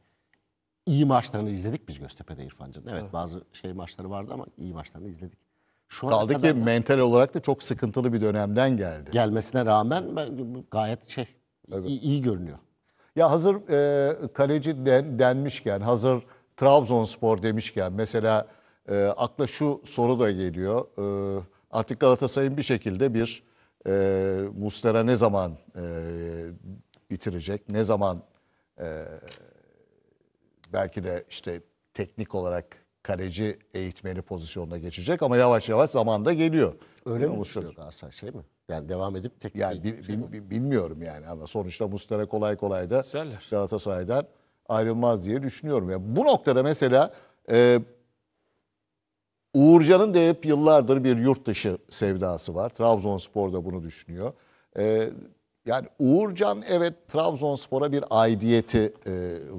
iyi maçlarını izledik biz Göztepe'de İrfan Can. Evet, evet bazı şey maçları vardı ama iyi maçlarını izledik. Şu Kaldı ki mental olarak da çok sıkıntılı bir dönemden geldi. Gelmesine rağmen gayet şey evet. iyi, iyi görünüyor. Ya hazır e, kaleci den, denmişken, hazır Trabzonspor demişken mesela e, akla şu soru da geliyor. E, artık Galatasaray'ın bir şekilde bir e, Mustera ne zaman e, bitirecek, ne zaman e, belki de işte teknik olarak kaleci eğitmeni pozisyonuna geçecek ama yavaş yavaş zamanda geliyor. Öyle mi oluşuyor Galatasaray şey mi? Yani devam edip teknik yani bil, şey bil, bilmiyorum yani ama sonuçta Mustara kolay kolay da İsterler. Galatasaray'dan ayrılmaz diye düşünüyorum. Yani bu noktada mesela e, Uğurcan'ın da hep yıllardır bir yurt dışı sevdası var. Trabzonspor da bunu düşünüyor. E, yani Uğurcan evet Trabzonspor'a bir aidiyeti e,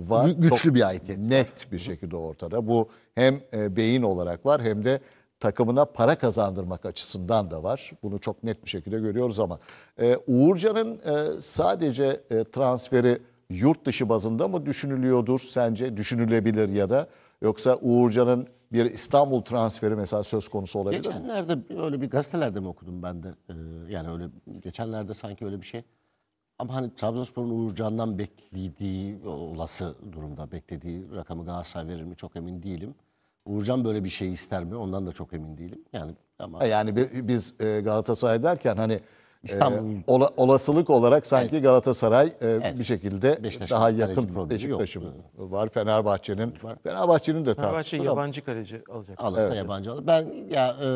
var. Güçlü Çok bir aidiyet. Net bir şekilde ortada. Bu hem e, beyin olarak var hem de takımına para kazandırmak açısından da var. Bunu çok net bir şekilde görüyoruz ama e, Uğurcan'ın e, sadece e, transferi yurt dışı bazında mı düşünülüyordur sence? Düşünülebilir ya da yoksa Uğurcan'ın bir İstanbul transferi mesela söz konusu olabilir Geçenlerde mi? öyle bir gazetelerde mi okudum ben de? Ee, yani öyle geçenlerde sanki öyle bir şey. Ama hani Trabzonspor'un Uğurcan'dan beklediği olası durumda beklediği rakamı Galatasaray verir mi çok emin değilim. Uğurcan böyle bir şey ister mi? Ondan da çok emin değilim. Yani ama e yani biz e, Galatasaray derken hani ee, İstanbul. E, ola, olasılık olarak sanki evet. Galatasaray e, evet. bir şekilde Beşiktaş, daha yakın Beşiktaş'ın var. Fenerbahçe'nin var Fenerbahçe'nin de Fenerbahçe yabancı ama. kaleci alacak. Alırsa evet. yabancı alır. Ben ya e,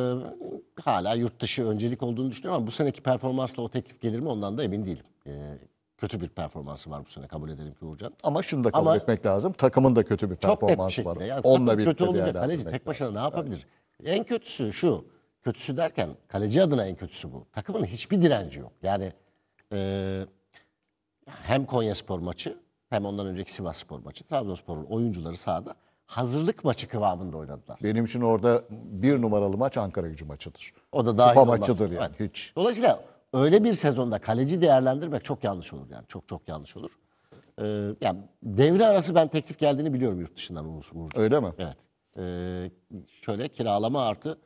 hala yurt dışı öncelik olduğunu düşünüyorum ama bu seneki performansla o teklif gelir mi ondan da emin değilim. E, kötü bir performansı var bu sene kabul edelim ki Uğurcan. Ama şunu da kabul ama etmek lazım. Takımın da kötü bir performansı çok net bir şekilde var. Yani, Onunla kötü olunca kaleci tek başına lazım. ne yapabilir? Evet. En kötüsü şu kötüsü derken kaleci adına en kötüsü bu. Takımın hiçbir direnci yok. Yani e, hem Konya Spor maçı hem ondan önceki Sivas Spor maçı Trabzonspor'un oyuncuları sahada hazırlık maçı kıvamında oynadılar. Benim için orada bir numaralı maç Ankara gücü maçıdır. O da daha Kupa maçıdır yani evet. hiç. Dolayısıyla öyle bir sezonda kaleci değerlendirmek çok yanlış olur yani. Çok çok yanlış olur. Ee, yani devre arası ben teklif geldiğini biliyorum yurt dışından Umut Umurcu. Öyle mi? Evet. Ee, şöyle kiralama artı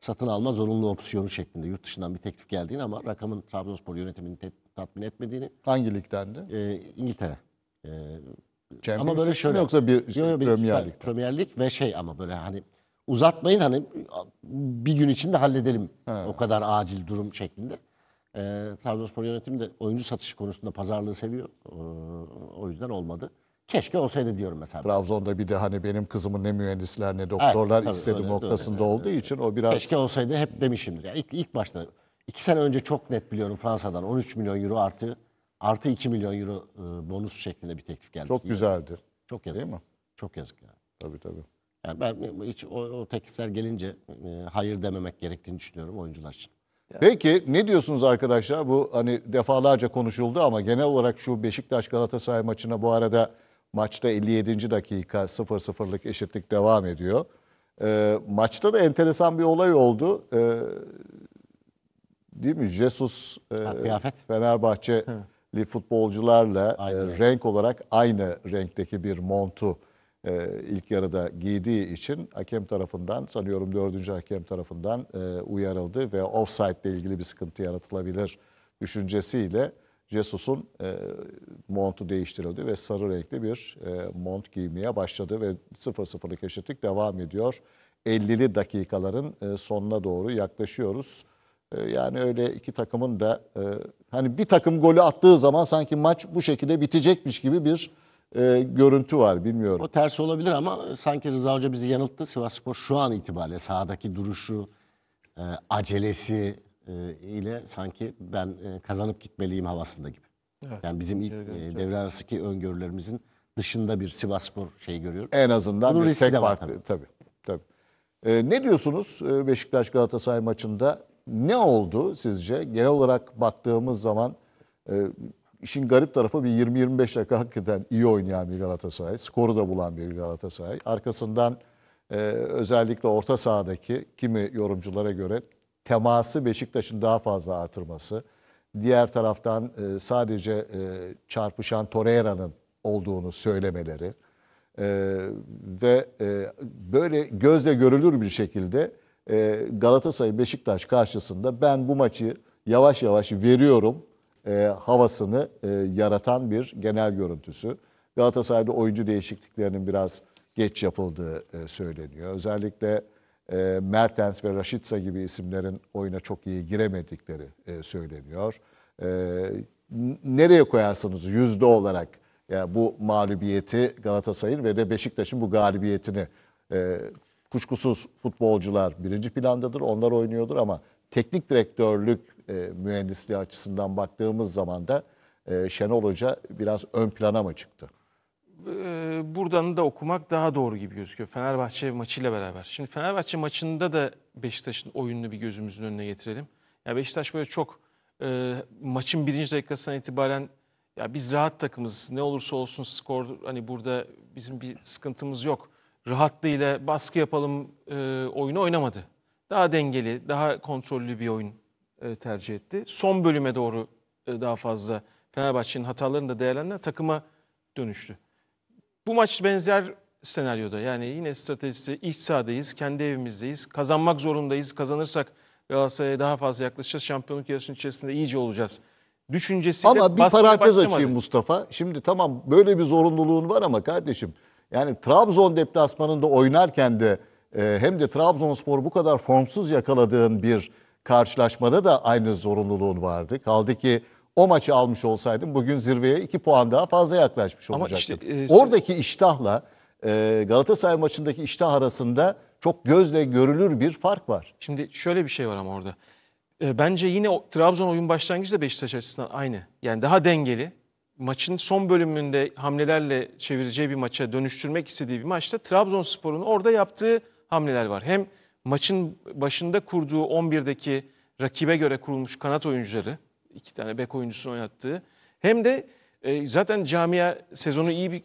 satın alma zorunlu opsiyonu şeklinde yurt dışından bir teklif geldiğini ama rakamın Trabzonspor yönetimini te- tatmin etmediğini. Hangi ligdendi? E, İngiltere. E, ama böyle şöyle yoksa bir şey, yok, bir Premier Lig. Premier Lig ve şey ama böyle hani uzatmayın hani bir gün içinde halledelim He. o kadar acil durum şeklinde. E, Trabzonspor yönetimi de oyuncu satışı konusunda pazarlığı seviyor. E, o yüzden olmadı. Keşke olsaydı diyorum mesela. Trabzon'da bir de hani benim kızımın ne mühendisler ne doktorlar evet, tabii, istedi öyle, noktasında doğru. olduğu için o biraz... Keşke olsaydı hep demişimdir. Yani ilk, ilk başta iki sene önce çok net biliyorum Fransa'dan 13 milyon euro artı artı 2 milyon euro e, bonus şeklinde bir teklif geldi. Çok güzeldi. Yani. Çok yazık. Değil mi? Çok yazık yani. Tabii tabii. Yani ben e, hiç o, o teklifler gelince e, hayır dememek gerektiğini düşünüyorum oyuncular için. Peki ne diyorsunuz arkadaşlar? Bu hani defalarca konuşuldu ama genel olarak şu Beşiktaş Galatasaray maçına bu arada Maçta 57. dakika 0-0'lık eşitlik devam ediyor. E, maçta da enteresan bir olay oldu. E, değil mi? Jesus e, Fenerbahçe li futbolcularla e, renk olarak aynı renkteki bir montu e, ilk yarıda giydiği için hakem tarafından sanıyorum dördüncü hakem tarafından e, uyarıldı ve offside ile ilgili bir sıkıntı yaratılabilir düşüncesiyle Jesus'un e, montu değiştirildi ve sarı renkli bir e, mont giymeye başladı ve 0-0'lık eşitlik devam ediyor. 50'li dakikaların e, sonuna doğru yaklaşıyoruz. E, yani öyle iki takımın da e, hani bir takım golü attığı zaman sanki maç bu şekilde bitecekmiş gibi bir e, görüntü var bilmiyorum. O ters olabilir ama sanki Rıza Hoca bizi yanılttı. Sivas Spor şu an itibariyle sahadaki duruşu, e, acelesi, e, ile sanki ben e, kazanıp gitmeliyim havasında gibi. Evet. Yani bizim ilk e, devre arasındaki öngörülerimizin dışında bir Sivaspor şey görüyoruz. En azından Bunun bir riski tek var Tabii. tabii, tabii. Ee, ne diyorsunuz Beşiktaş Galatasaray maçında? Ne oldu sizce? Genel olarak baktığımız zaman e, işin garip tarafı bir 20-25 dakika hakikaten iyi oynayan bir Galatasaray. Skoru da bulan bir Galatasaray. Arkasından e, özellikle orta sahadaki kimi yorumculara göre teması Beşiktaş'ın daha fazla artırması. Diğer taraftan e, sadece e, çarpışan Torreira'nın olduğunu söylemeleri e, ve e, böyle gözle görülür bir şekilde e, Galatasaray Beşiktaş karşısında ben bu maçı yavaş yavaş veriyorum e, havasını e, yaratan bir genel görüntüsü. Galatasaray'da oyuncu değişikliklerinin biraz geç yapıldığı e, söyleniyor. Özellikle e, Mertens ve Rashica gibi isimlerin oyuna çok iyi giremedikleri e, söyleniyor. E, nereye koyarsınız yüzde olarak yani bu mağlubiyeti Galatasaray'ın ve de Beşiktaş'ın bu galibiyetini e, kuşkusuz futbolcular birinci plandadır, onlar oynuyordur ama teknik direktörlük e, mühendisliği açısından baktığımız zaman da e, Şenol Hoca biraz ön plana mı çıktı? buradan da okumak daha doğru gibi gözüküyor Fenerbahçe maçıyla beraber. Şimdi Fenerbahçe maçında da Beşiktaş'ın oyununu bir gözümüzün önüne getirelim. Ya Beşiktaş böyle çok e, maçın birinci dakikasından itibaren ya biz rahat takımız ne olursa olsun skor hani burada bizim bir sıkıntımız yok. Rahatlığıyla baskı yapalım e, oyunu oynamadı. Daha dengeli, daha kontrollü bir oyun e, tercih etti. Son bölüme doğru e, daha fazla Fenerbahçe'nin hatalarını da değerlendiren takıma dönüştü. Bu maç benzer senaryoda yani yine stratejisi iç sahadayız, kendi evimizdeyiz. Kazanmak zorundayız. Kazanırsak Galatasaray'a daha fazla yaklaşacağız. Şampiyonluk yarışının içerisinde iyice olacağız. Düşüncesiyle Ama bir parantez açayım Mustafa. Şimdi tamam böyle bir zorunluluğun var ama kardeşim. Yani Trabzon deplasmanında oynarken de e, hem de Trabzonspor bu kadar formsuz yakaladığın bir karşılaşmada da aynı zorunluluğun vardı. Kaldı ki o maçı almış olsaydım bugün zirveye 2 puan daha fazla yaklaşmış Ama olacaktım. işte, e, Oradaki iştahla e, Galatasaray maçındaki iştah arasında çok gözle görülür bir fark var. Şimdi şöyle bir şey var ama orada. E, bence yine o, Trabzon oyun başlangıcı da Beşiktaş açısından aynı. Yani daha dengeli. Maçın son bölümünde hamlelerle çevireceği bir maça dönüştürmek istediği bir maçta Trabzonspor'un orada yaptığı hamleler var. Hem maçın başında kurduğu 11'deki rakibe göre kurulmuş kanat oyuncuları iki tane bek oyuncusunu oynattığı. Hem de e, zaten camia sezonu iyi bir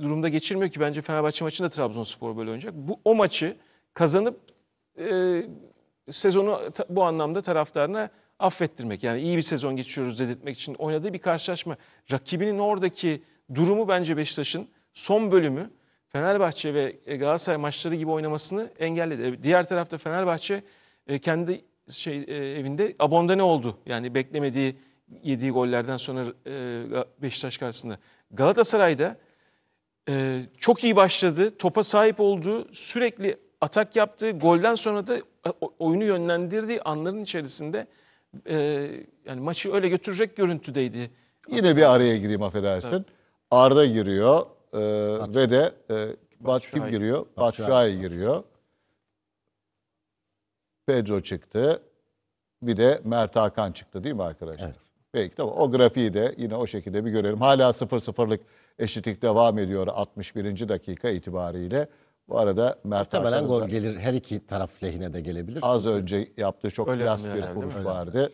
durumda geçirmiyor ki bence Fenerbahçe maçında Trabzonspor böyle oynayacak. Bu o maçı kazanıp e, sezonu bu anlamda taraftarına affettirmek. Yani iyi bir sezon geçiyoruz dedirtmek için oynadığı bir karşılaşma. Rakibinin oradaki durumu bence Beşiktaş'ın son bölümü Fenerbahçe ve Galatasaray maçları gibi oynamasını engelledi. Diğer tarafta Fenerbahçe e, kendi şey e, evinde Abonda ne oldu? Yani beklemediği yediği gollerden sonra e, Beşiktaş karşısında. Galatasaray'da e, çok iyi başladı. Topa sahip oldu, sürekli atak yaptı, golden sonra da e, oyunu yönlendirdiği anların içerisinde e, yani maçı öyle götürecek görüntüdeydi. Yine bir araya gireyim affedersin. Evet. Arda giriyor e, ve de e, Bat kim giriyor? Batshuayi giriyor. Pedro çıktı. Bir de Mert Hakan çıktı değil mi arkadaşlar? Evet. Peki tamam. O grafiği de yine o şekilde bir görelim. Hala 0-0'lık eşitlik devam ediyor 61. dakika itibariyle. Bu arada Mert Muhtemelen gol gelir. Her iki taraf lehine de gelebilir. Az önce yaptığı çok Öyle klas bir vuruş vardı.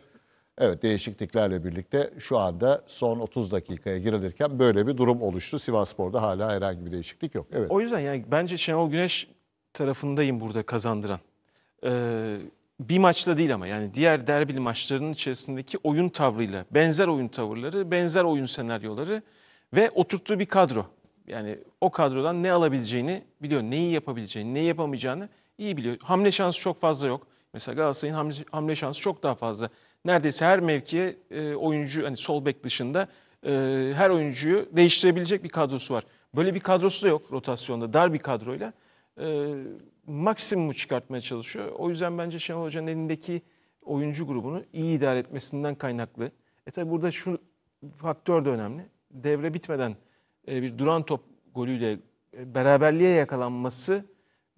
Evet değişikliklerle birlikte şu anda son 30 dakikaya girilirken böyle bir durum oluştu. Sivasspor'da hala herhangi bir değişiklik yok. Evet. O yüzden yani bence Şenol Güneş tarafındayım burada kazandıran e, bir maçla değil ama yani diğer derbili maçlarının içerisindeki oyun tavrıyla, benzer oyun tavırları, benzer oyun senaryoları ve oturttuğu bir kadro. Yani o kadrodan ne alabileceğini biliyor, neyi yapabileceğini, neyi yapamayacağını iyi biliyor. Hamle şansı çok fazla yok. Mesela Galatasaray'ın hamle, hamle şansı çok daha fazla. Neredeyse her mevkiye e, oyuncu, hani sol bek dışında e, her oyuncuyu değiştirebilecek bir kadrosu var. Böyle bir kadrosu da yok rotasyonda, dar bir kadroyla. E, Maksimumu çıkartmaya çalışıyor. O yüzden bence Şenol Hoca'nın elindeki oyuncu grubunu iyi idare etmesinden kaynaklı. E tabi burada şu faktör de önemli. Devre bitmeden e, bir duran top golüyle e, beraberliğe yakalanması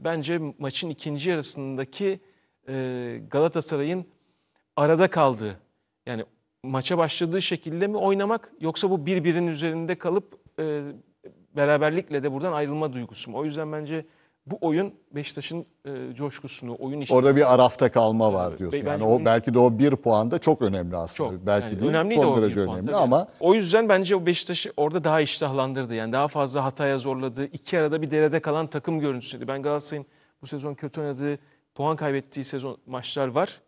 bence maçın ikinci yarısındaki e, Galatasaray'ın arada kaldığı yani maça başladığı şekilde mi oynamak yoksa bu birbirinin üzerinde kalıp beraberlikle de buradan ayrılma duygusu mu? O yüzden bence bu oyun Beşiktaş'ın e, coşkusunu, oyun işini... Orada bir arafta kalma var diyorsun. Be, yani o belki de o bir puan da çok önemli aslında. Çok, belki yani değil, son derece puan, önemli ama... O yüzden bence o Beşiktaş'ı orada daha iştahlandırdı. Yani daha fazla hataya zorladı. İki arada bir derede kalan takım görüntüsüydü. Ben Galatasaray'ın bu sezon kötü oynadığı, puan kaybettiği sezon maçlar var.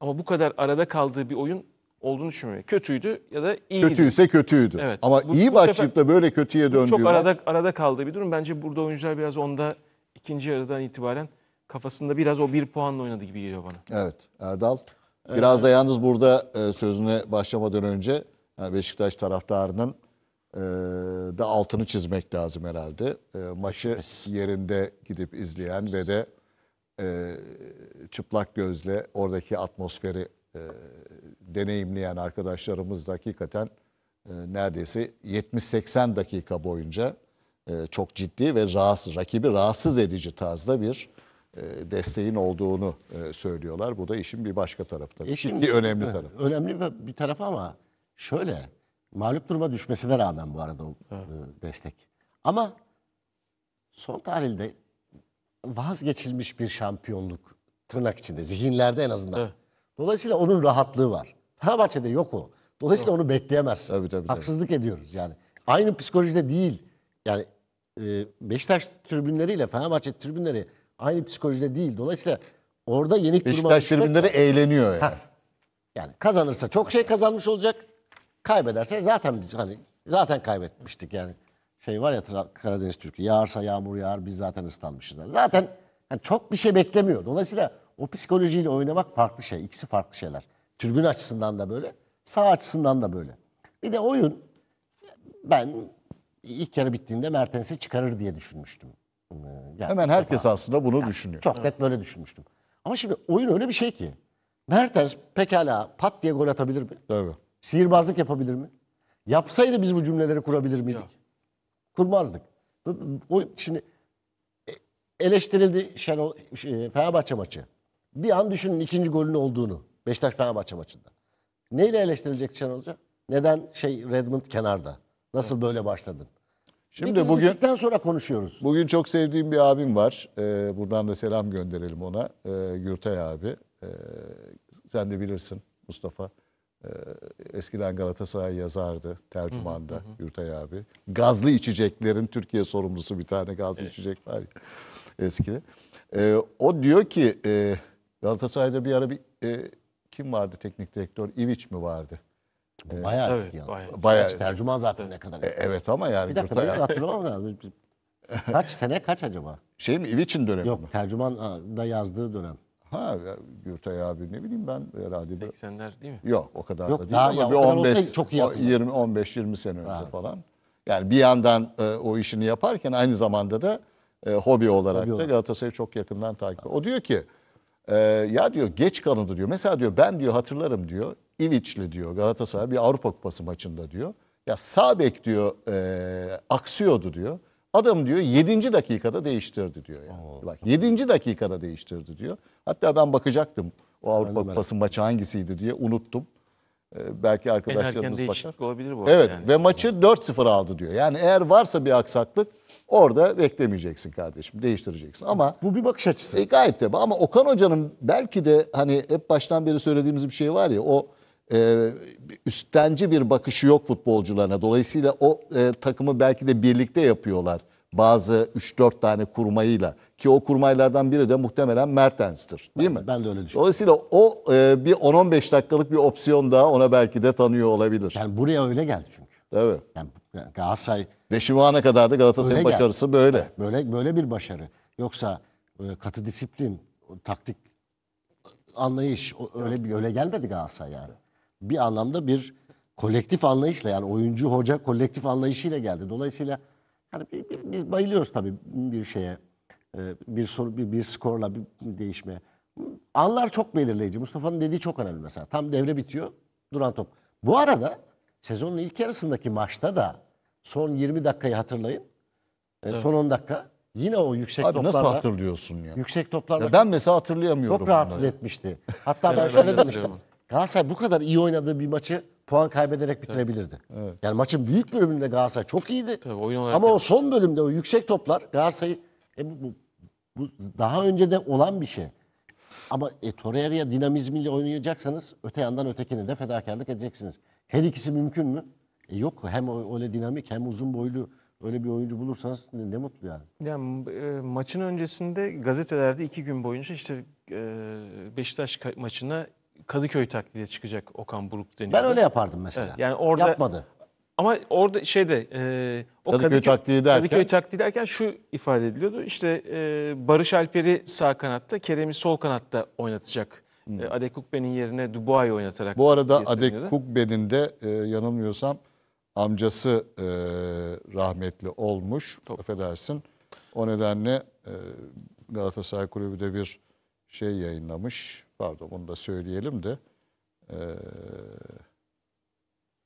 Ama bu kadar arada kaldığı bir oyun olduğunu düşünmüyorum. Kötüydü ya da iyiydi. Kötüyse kötüydü. Evet. Ama bu, iyi başlayıp da böyle kötüye döndüğü... Çok arada, arada kaldığı bir durum. Bence burada oyuncular biraz onda ikinci yarıdan itibaren kafasında biraz o bir puanla oynadı gibi geliyor bana. Evet Erdal. Biraz da yalnız burada e, sözüne başlamadan önce e, Beşiktaş taraftarının e, da altını çizmek lazım herhalde. E, maçı yerinde gidip izleyen ve de çıplak gözle oradaki atmosferi deneyimleyen arkadaşlarımız da hakikaten neredeyse 70-80 dakika boyunca e, çok ciddi ve rahatsız, rakibi rahatsız edici tarzda bir e, desteğin olduğunu e, söylüyorlar. Bu da işin bir başka tarafı tabii. E şimdi, ciddi önemli evet, tarafı. Önemli bir tarafı ama şöyle mağlup duruma düşmesine rağmen bu arada o evet. destek. Ama son tahlilde vazgeçilmiş bir şampiyonluk tırnak içinde zihinlerde en azından. Evet. Dolayısıyla onun rahatlığı var. Fenerbahçe'de yok o. Dolayısıyla yok. onu bekleyemezsin. Tabii, tabii, Haksızlık tabii. ediyoruz yani. Aynı psikolojide değil. Yani e, Beşiktaş tribünleriyle Fenerbahçe tribünleri aynı psikolojide değil. Dolayısıyla orada yenik Beşiktaş duruma Beşiktaş tribünleri düşmek, eğleniyor yani. Ha, yani kazanırsa çok şey kazanmış olacak. Kaybederse zaten biz hani zaten kaybetmiştik yani. Şey var ya Karadeniz Türkiye yağarsa yağmur yağar biz zaten ıslanmışız. Zaten yani çok bir şey beklemiyor. Dolayısıyla o psikolojiyle oynamak farklı şey. İkisi farklı şeyler. Tribün açısından da böyle, sağ açısından da böyle. Bir de oyun ben ilk yarı bittiğinde Mertens'i çıkarır diye düşünmüştüm. Ee, yani Hemen herkes defa. aslında bunu yani düşünüyor. Çok net böyle düşünmüştüm. Ama şimdi oyun öyle bir şey ki. Mertens pekala pat diye gol atabilir mi? Tabii. Sihirbazlık yapabilir mi? Yapsaydı biz bu cümleleri kurabilir miydik? Yok. Kurmazdık. O, şimdi e, eleştirildi Şenol, şey, Fenerbahçe maçı. Bir an düşünün ikinci golün olduğunu Beşiktaş Fenerbahçe maçında. Neyle eleştirilecek Şenol Neden şey Redmond kenarda? Nasıl böyle başladın? Şimdi biz bugün bittikten sonra konuşuyoruz. Bugün çok sevdiğim bir abim var. Ee, buradan da selam gönderelim ona. Ee, Gürtay abi. Ee, sen de bilirsin Mustafa. Ee, eskiden Galatasaray yazardı tercümanda Gürtay abi. Gazlı içeceklerin Türkiye sorumlusu bir tane gazlı evet. içecek var ya eskide. Ee, o diyor ki e, Galatasaray'da bir ara bir e, kim vardı teknik direktör? İviç mi vardı? Bu bayağı Tabii, ciddi. Bayağı. Bayağı. bayağı. Tercüman zaten ne kadar. E, evet ama yani. Bir dakika yurtta- benim hatırlamam lazım. [laughs] Kaç sene kaç acaba? Şey mi İviç'in dönemi mi? Yok tercüman da yazdığı dönem. Ha ya, Gürtay abi ne bileyim ben herhalde. bir- 80'ler değil mi? Yok o kadar Yok, da değil daha ama ya, bir 15 çok iyi 20 15 20 sene önce falan. Yani bir yandan e, o işini yaparken aynı zamanda da e, hobi olarak da olarak. Galatasaray'ı çok yakından takip. O diyor ki ee, ya diyor geç kalındı diyor. Mesela diyor ben diyor hatırlarım diyor. İliçli diyor Galatasaray bir Avrupa Kupası maçında diyor. Ya sağ bek diyor e, aksıyordu diyor. Adam diyor 7. dakikada değiştirdi diyor. Yani. Oo. Bak 7. dakikada değiştirdi diyor. Hatta ben bakacaktım o Avrupa Kupası maçı hangisiydi diye unuttum. Ee, belki arkadaşlarımız bakar. olabilir bu. Evet yani. ve maçı 4-0 aldı diyor. Yani eğer varsa bir aksaklık Orada beklemeyeceksin kardeşim, değiştireceksin. Ama bu bir bakış açısı. E, gayet de ama Okan Hoca'nın belki de hani hep baştan beri söylediğimiz bir şey var ya o e, üstenci bir bakışı yok futbolcularına. Dolayısıyla o e, takımı belki de birlikte yapıyorlar bazı 3-4 tane kurmayıyla ki o kurmaylardan biri de muhtemelen Mertens'tir değil ben, mi? Ben de öyle düşünüyorum. Dolayısıyla o e, bir 10-15 dakikalık bir opsiyon daha ona belki de tanıyor olabilir. Yani buraya öyle geldi çünkü. Evet. Yani Galatasaray ve şu ana kadar da Galatasaray'ın başarısı böyle. böyle böyle bir başarı. Yoksa e, katı disiplin, taktik anlayış öyle bir öyle gelmedi Galatasaray yani. Bir anlamda bir kolektif anlayışla yani oyuncu hoca kolektif anlayışıyla geldi. Dolayısıyla yani biz bayılıyoruz tabii bir şeye. E, bir soru bir, bir skorla bir değişme. Anlar çok belirleyici. Mustafa'nın dediği çok önemli mesela. Tam devre bitiyor. Duran top. Bu arada sezonun ilk yarısındaki maçta da son 20 dakikayı hatırlayın. E, Son 10 dakika yine o yüksek Abi toplarla nasıl hatırlıyorsun ya? yüksek toplarla Ya ben mesela hatırlayamıyorum. çok rahatsız bunları. etmişti. Hatta ben şöyle demiştim. Galatasaray bu kadar iyi oynadığı bir maçı puan kaybederek bitirebilirdi. Yani maçın büyük bölümünde Galatasaray çok iyiydi. oyun olarak Ama o son bölümde o yüksek toplar Galatasaray'ı e bu, bu daha önce de olan bir şey. Ama e, Torreira dinamizmiyle oynayacaksanız öte yandan ötekini de fedakarlık edeceksiniz. Her ikisi mümkün mü? E, yok. Hem öyle dinamik hem uzun boylu öyle bir oyuncu bulursanız ne, ne mutlu yani. Yani e, maçın öncesinde gazetelerde iki gün boyunca işte e, Beşiktaş maçına Kadıköy taklidiye çıkacak Okan Buruk deniyor. Ben öyle yapardım mesela. Evet, yani orada Yapmadı. Ama orada şeyde e, o Kadıköy, Kadıköy taktiği derken Kadıköy taktiği derken şu ifade ediliyordu. İşte e, Barış Alper'i sağ kanatta, Kerem'i sol kanatta oynatacak. Hmm. E, Adekukbe'nin yerine Dubois'ı oynatarak. Bu arada Adekukbe'nin de e, yanılmıyorsam amcası e, rahmetli olmuş. Top. Affedersin. O nedenle e, Galatasaray Kulübü de bir şey yayınlamış. Pardon bunu da söyleyelim de. Eee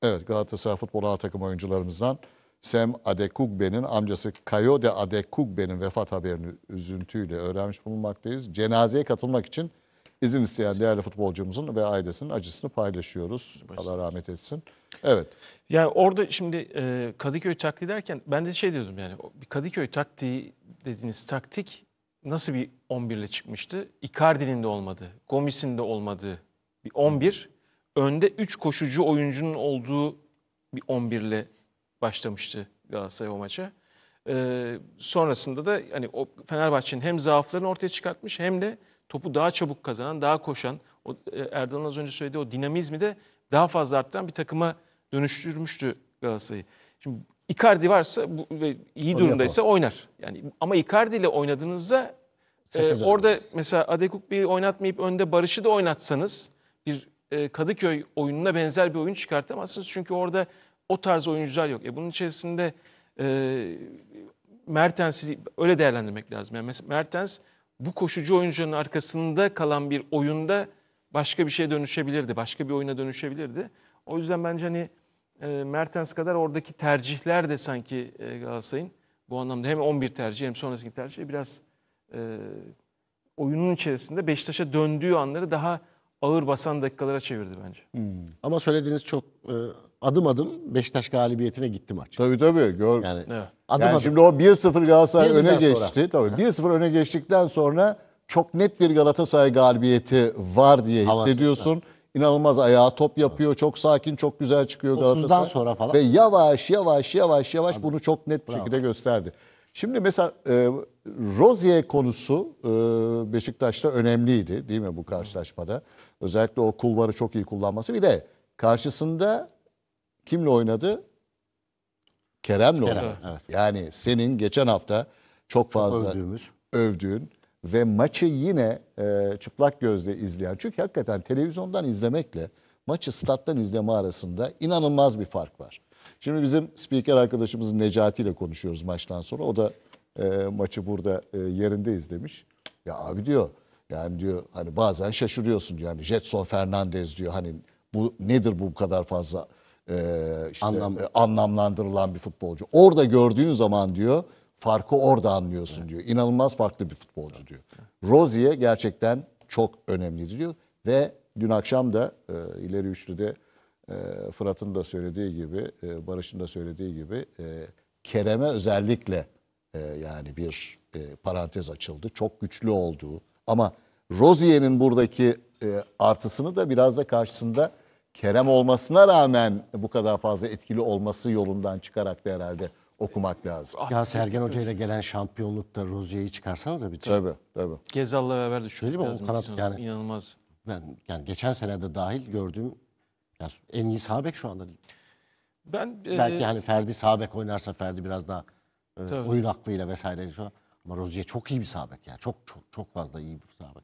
Evet Galatasaray Futbol A takım oyuncularımızdan Sem Adekugbe'nin amcası Kayode Adekugbe'nin vefat haberini üzüntüyle öğrenmiş bulunmaktayız. Cenazeye katılmak için izin isteyen değerli futbolcumuzun ve ailesinin acısını paylaşıyoruz. Başım. Allah rahmet etsin. Evet. Yani orada şimdi e, Kadıköy taktiği derken ben de şey diyordum yani Kadıköy taktiği dediğiniz taktik nasıl bir 11 ile çıkmıştı? Icardi'nin de olmadı, Gomis'in de olmadı. Bir 11 önde 3 koşucu oyuncunun olduğu bir 11 ile başlamıştı Galatasaray o maça. Ee, sonrasında da hani o Fenerbahçe'nin hem zaaflarını ortaya çıkartmış hem de topu daha çabuk kazanan, daha koşan, o e, Erdal'ın az önce söylediği o dinamizmi de daha fazla arttıran bir takıma dönüştürmüştü Galatasaray'ı. Şimdi Icardi varsa bu, ve iyi durumdaysa oynar. Yani ama Icardi ile oynadığınızda e, orada mesela Adekuk bir oynatmayıp önde Barış'ı da oynatsanız bir e, Kadıköy oyununa benzer bir oyun çıkartamazsınız. Çünkü orada o tarz oyuncular yok. E bunun içerisinde e, Mertens'i öyle değerlendirmek lazım. Yani Mertens bu koşucu oyuncunun arkasında kalan bir oyunda başka bir şeye dönüşebilirdi. Başka bir oyuna dönüşebilirdi. O yüzden bence hani e, Mertens kadar oradaki tercihler de sanki e, Galatasaray'ın bu anlamda hem 11 tercih hem sonrasındaki tercih biraz e, oyunun içerisinde Beşiktaş'a döndüğü anları daha ağır basan dakikalara çevirdi bence. Hmm. Ama söylediğiniz çok e, adım adım Beşiktaş galibiyetine gitti maç. Tabii tabii. Gör. Yani Evet. adım yani adım. şimdi o 1-0 Galatasaray öne sonra. geçti. Tabii 1-0 öne geçtikten sonra çok net bir Galatasaray galibiyeti var diye Havası, hissediyorsun. İnanılmaz ayağa top yapıyor. Çok sakin, çok güzel çıkıyor 30'dan Galatasaray. sonra falan. Ve yavaş yavaş yavaş yavaş bunu çok net bir şekilde gösterdi. Şimdi mesela e, Rozier konusu e, Beşiktaş'ta önemliydi değil mi bu karşılaşmada? Özellikle o kulvarı çok iyi kullanması. Bir de karşısında kimle oynadı? Kerem'le Kerem, oynadı. Evet. Yani senin geçen hafta çok fazla övdüğümüz. övdüğün ve maçı yine e, çıplak gözle izleyen. Çünkü hakikaten televizyondan izlemekle maçı stat'tan izleme arasında inanılmaz bir fark var. Şimdi bizim spiker arkadaşımız Necati ile konuşuyoruz maçtan sonra. O da e, maçı burada e, yerinde izlemiş. Ya abi diyor yani diyor hani bazen şaşırıyorsun diyor. Yani Jetson Fernandez diyor hani bu nedir bu kadar fazla e, işte, Anlam. e, anlamlandırılan bir futbolcu. Orada gördüğün zaman diyor farkı orada anlıyorsun diyor. İnanılmaz farklı bir futbolcu diyor. Rozier gerçekten çok önemli diyor ve dün akşam da e, ileri üçlüde ee, Fırat'ın da söylediği gibi, e, Barış'ın da söylediği gibi e, Kerem'e özellikle e, yani bir parantez açıldı. Çok güçlü olduğu ama Rozier'in buradaki artısını da biraz da karşısında Kerem olmasına rağmen bu kadar fazla etkili olması yolundan çıkarak da herhalde okumak lazım. Ya Sergen Hoca ile gelen şampiyonlukta Rozier'i çıkarsanız da bir şey. Tabii, tabii. Gezal'la beraber düşünmek şöyle mi? O kanat yani- inanılmaz. ben yani geçen senede dahil gördüğüm yani en iyi sağ şu anda değil. Ben e, belki e, hani Ferdi sağ oynarsa Ferdi biraz daha e, oyun aklıyla vesaire şu ama Rozier çok iyi bir sağ ya Çok çok çok fazla iyi bir sağ bek.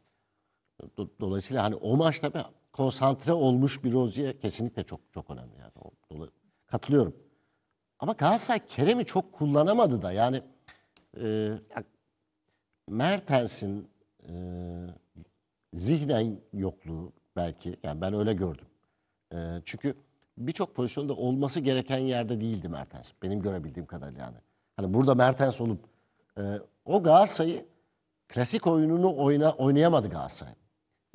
Dolayısıyla hani o maçta be, konsantre olmuş bir Rozier kesinlikle çok çok önemli yani. dolay- katılıyorum. Ama Galatasaray Kerem'i çok kullanamadı da yani e, Mertens'in e, zihnen yokluğu belki yani ben öyle gördüm. E, çünkü birçok pozisyonda olması gereken yerde değildi Mertens. Benim görebildiğim kadarıyla yani. Hani burada Mertens olup e, o Galatasaray'ı klasik oyununu oyna, oynayamadı Galatasaray.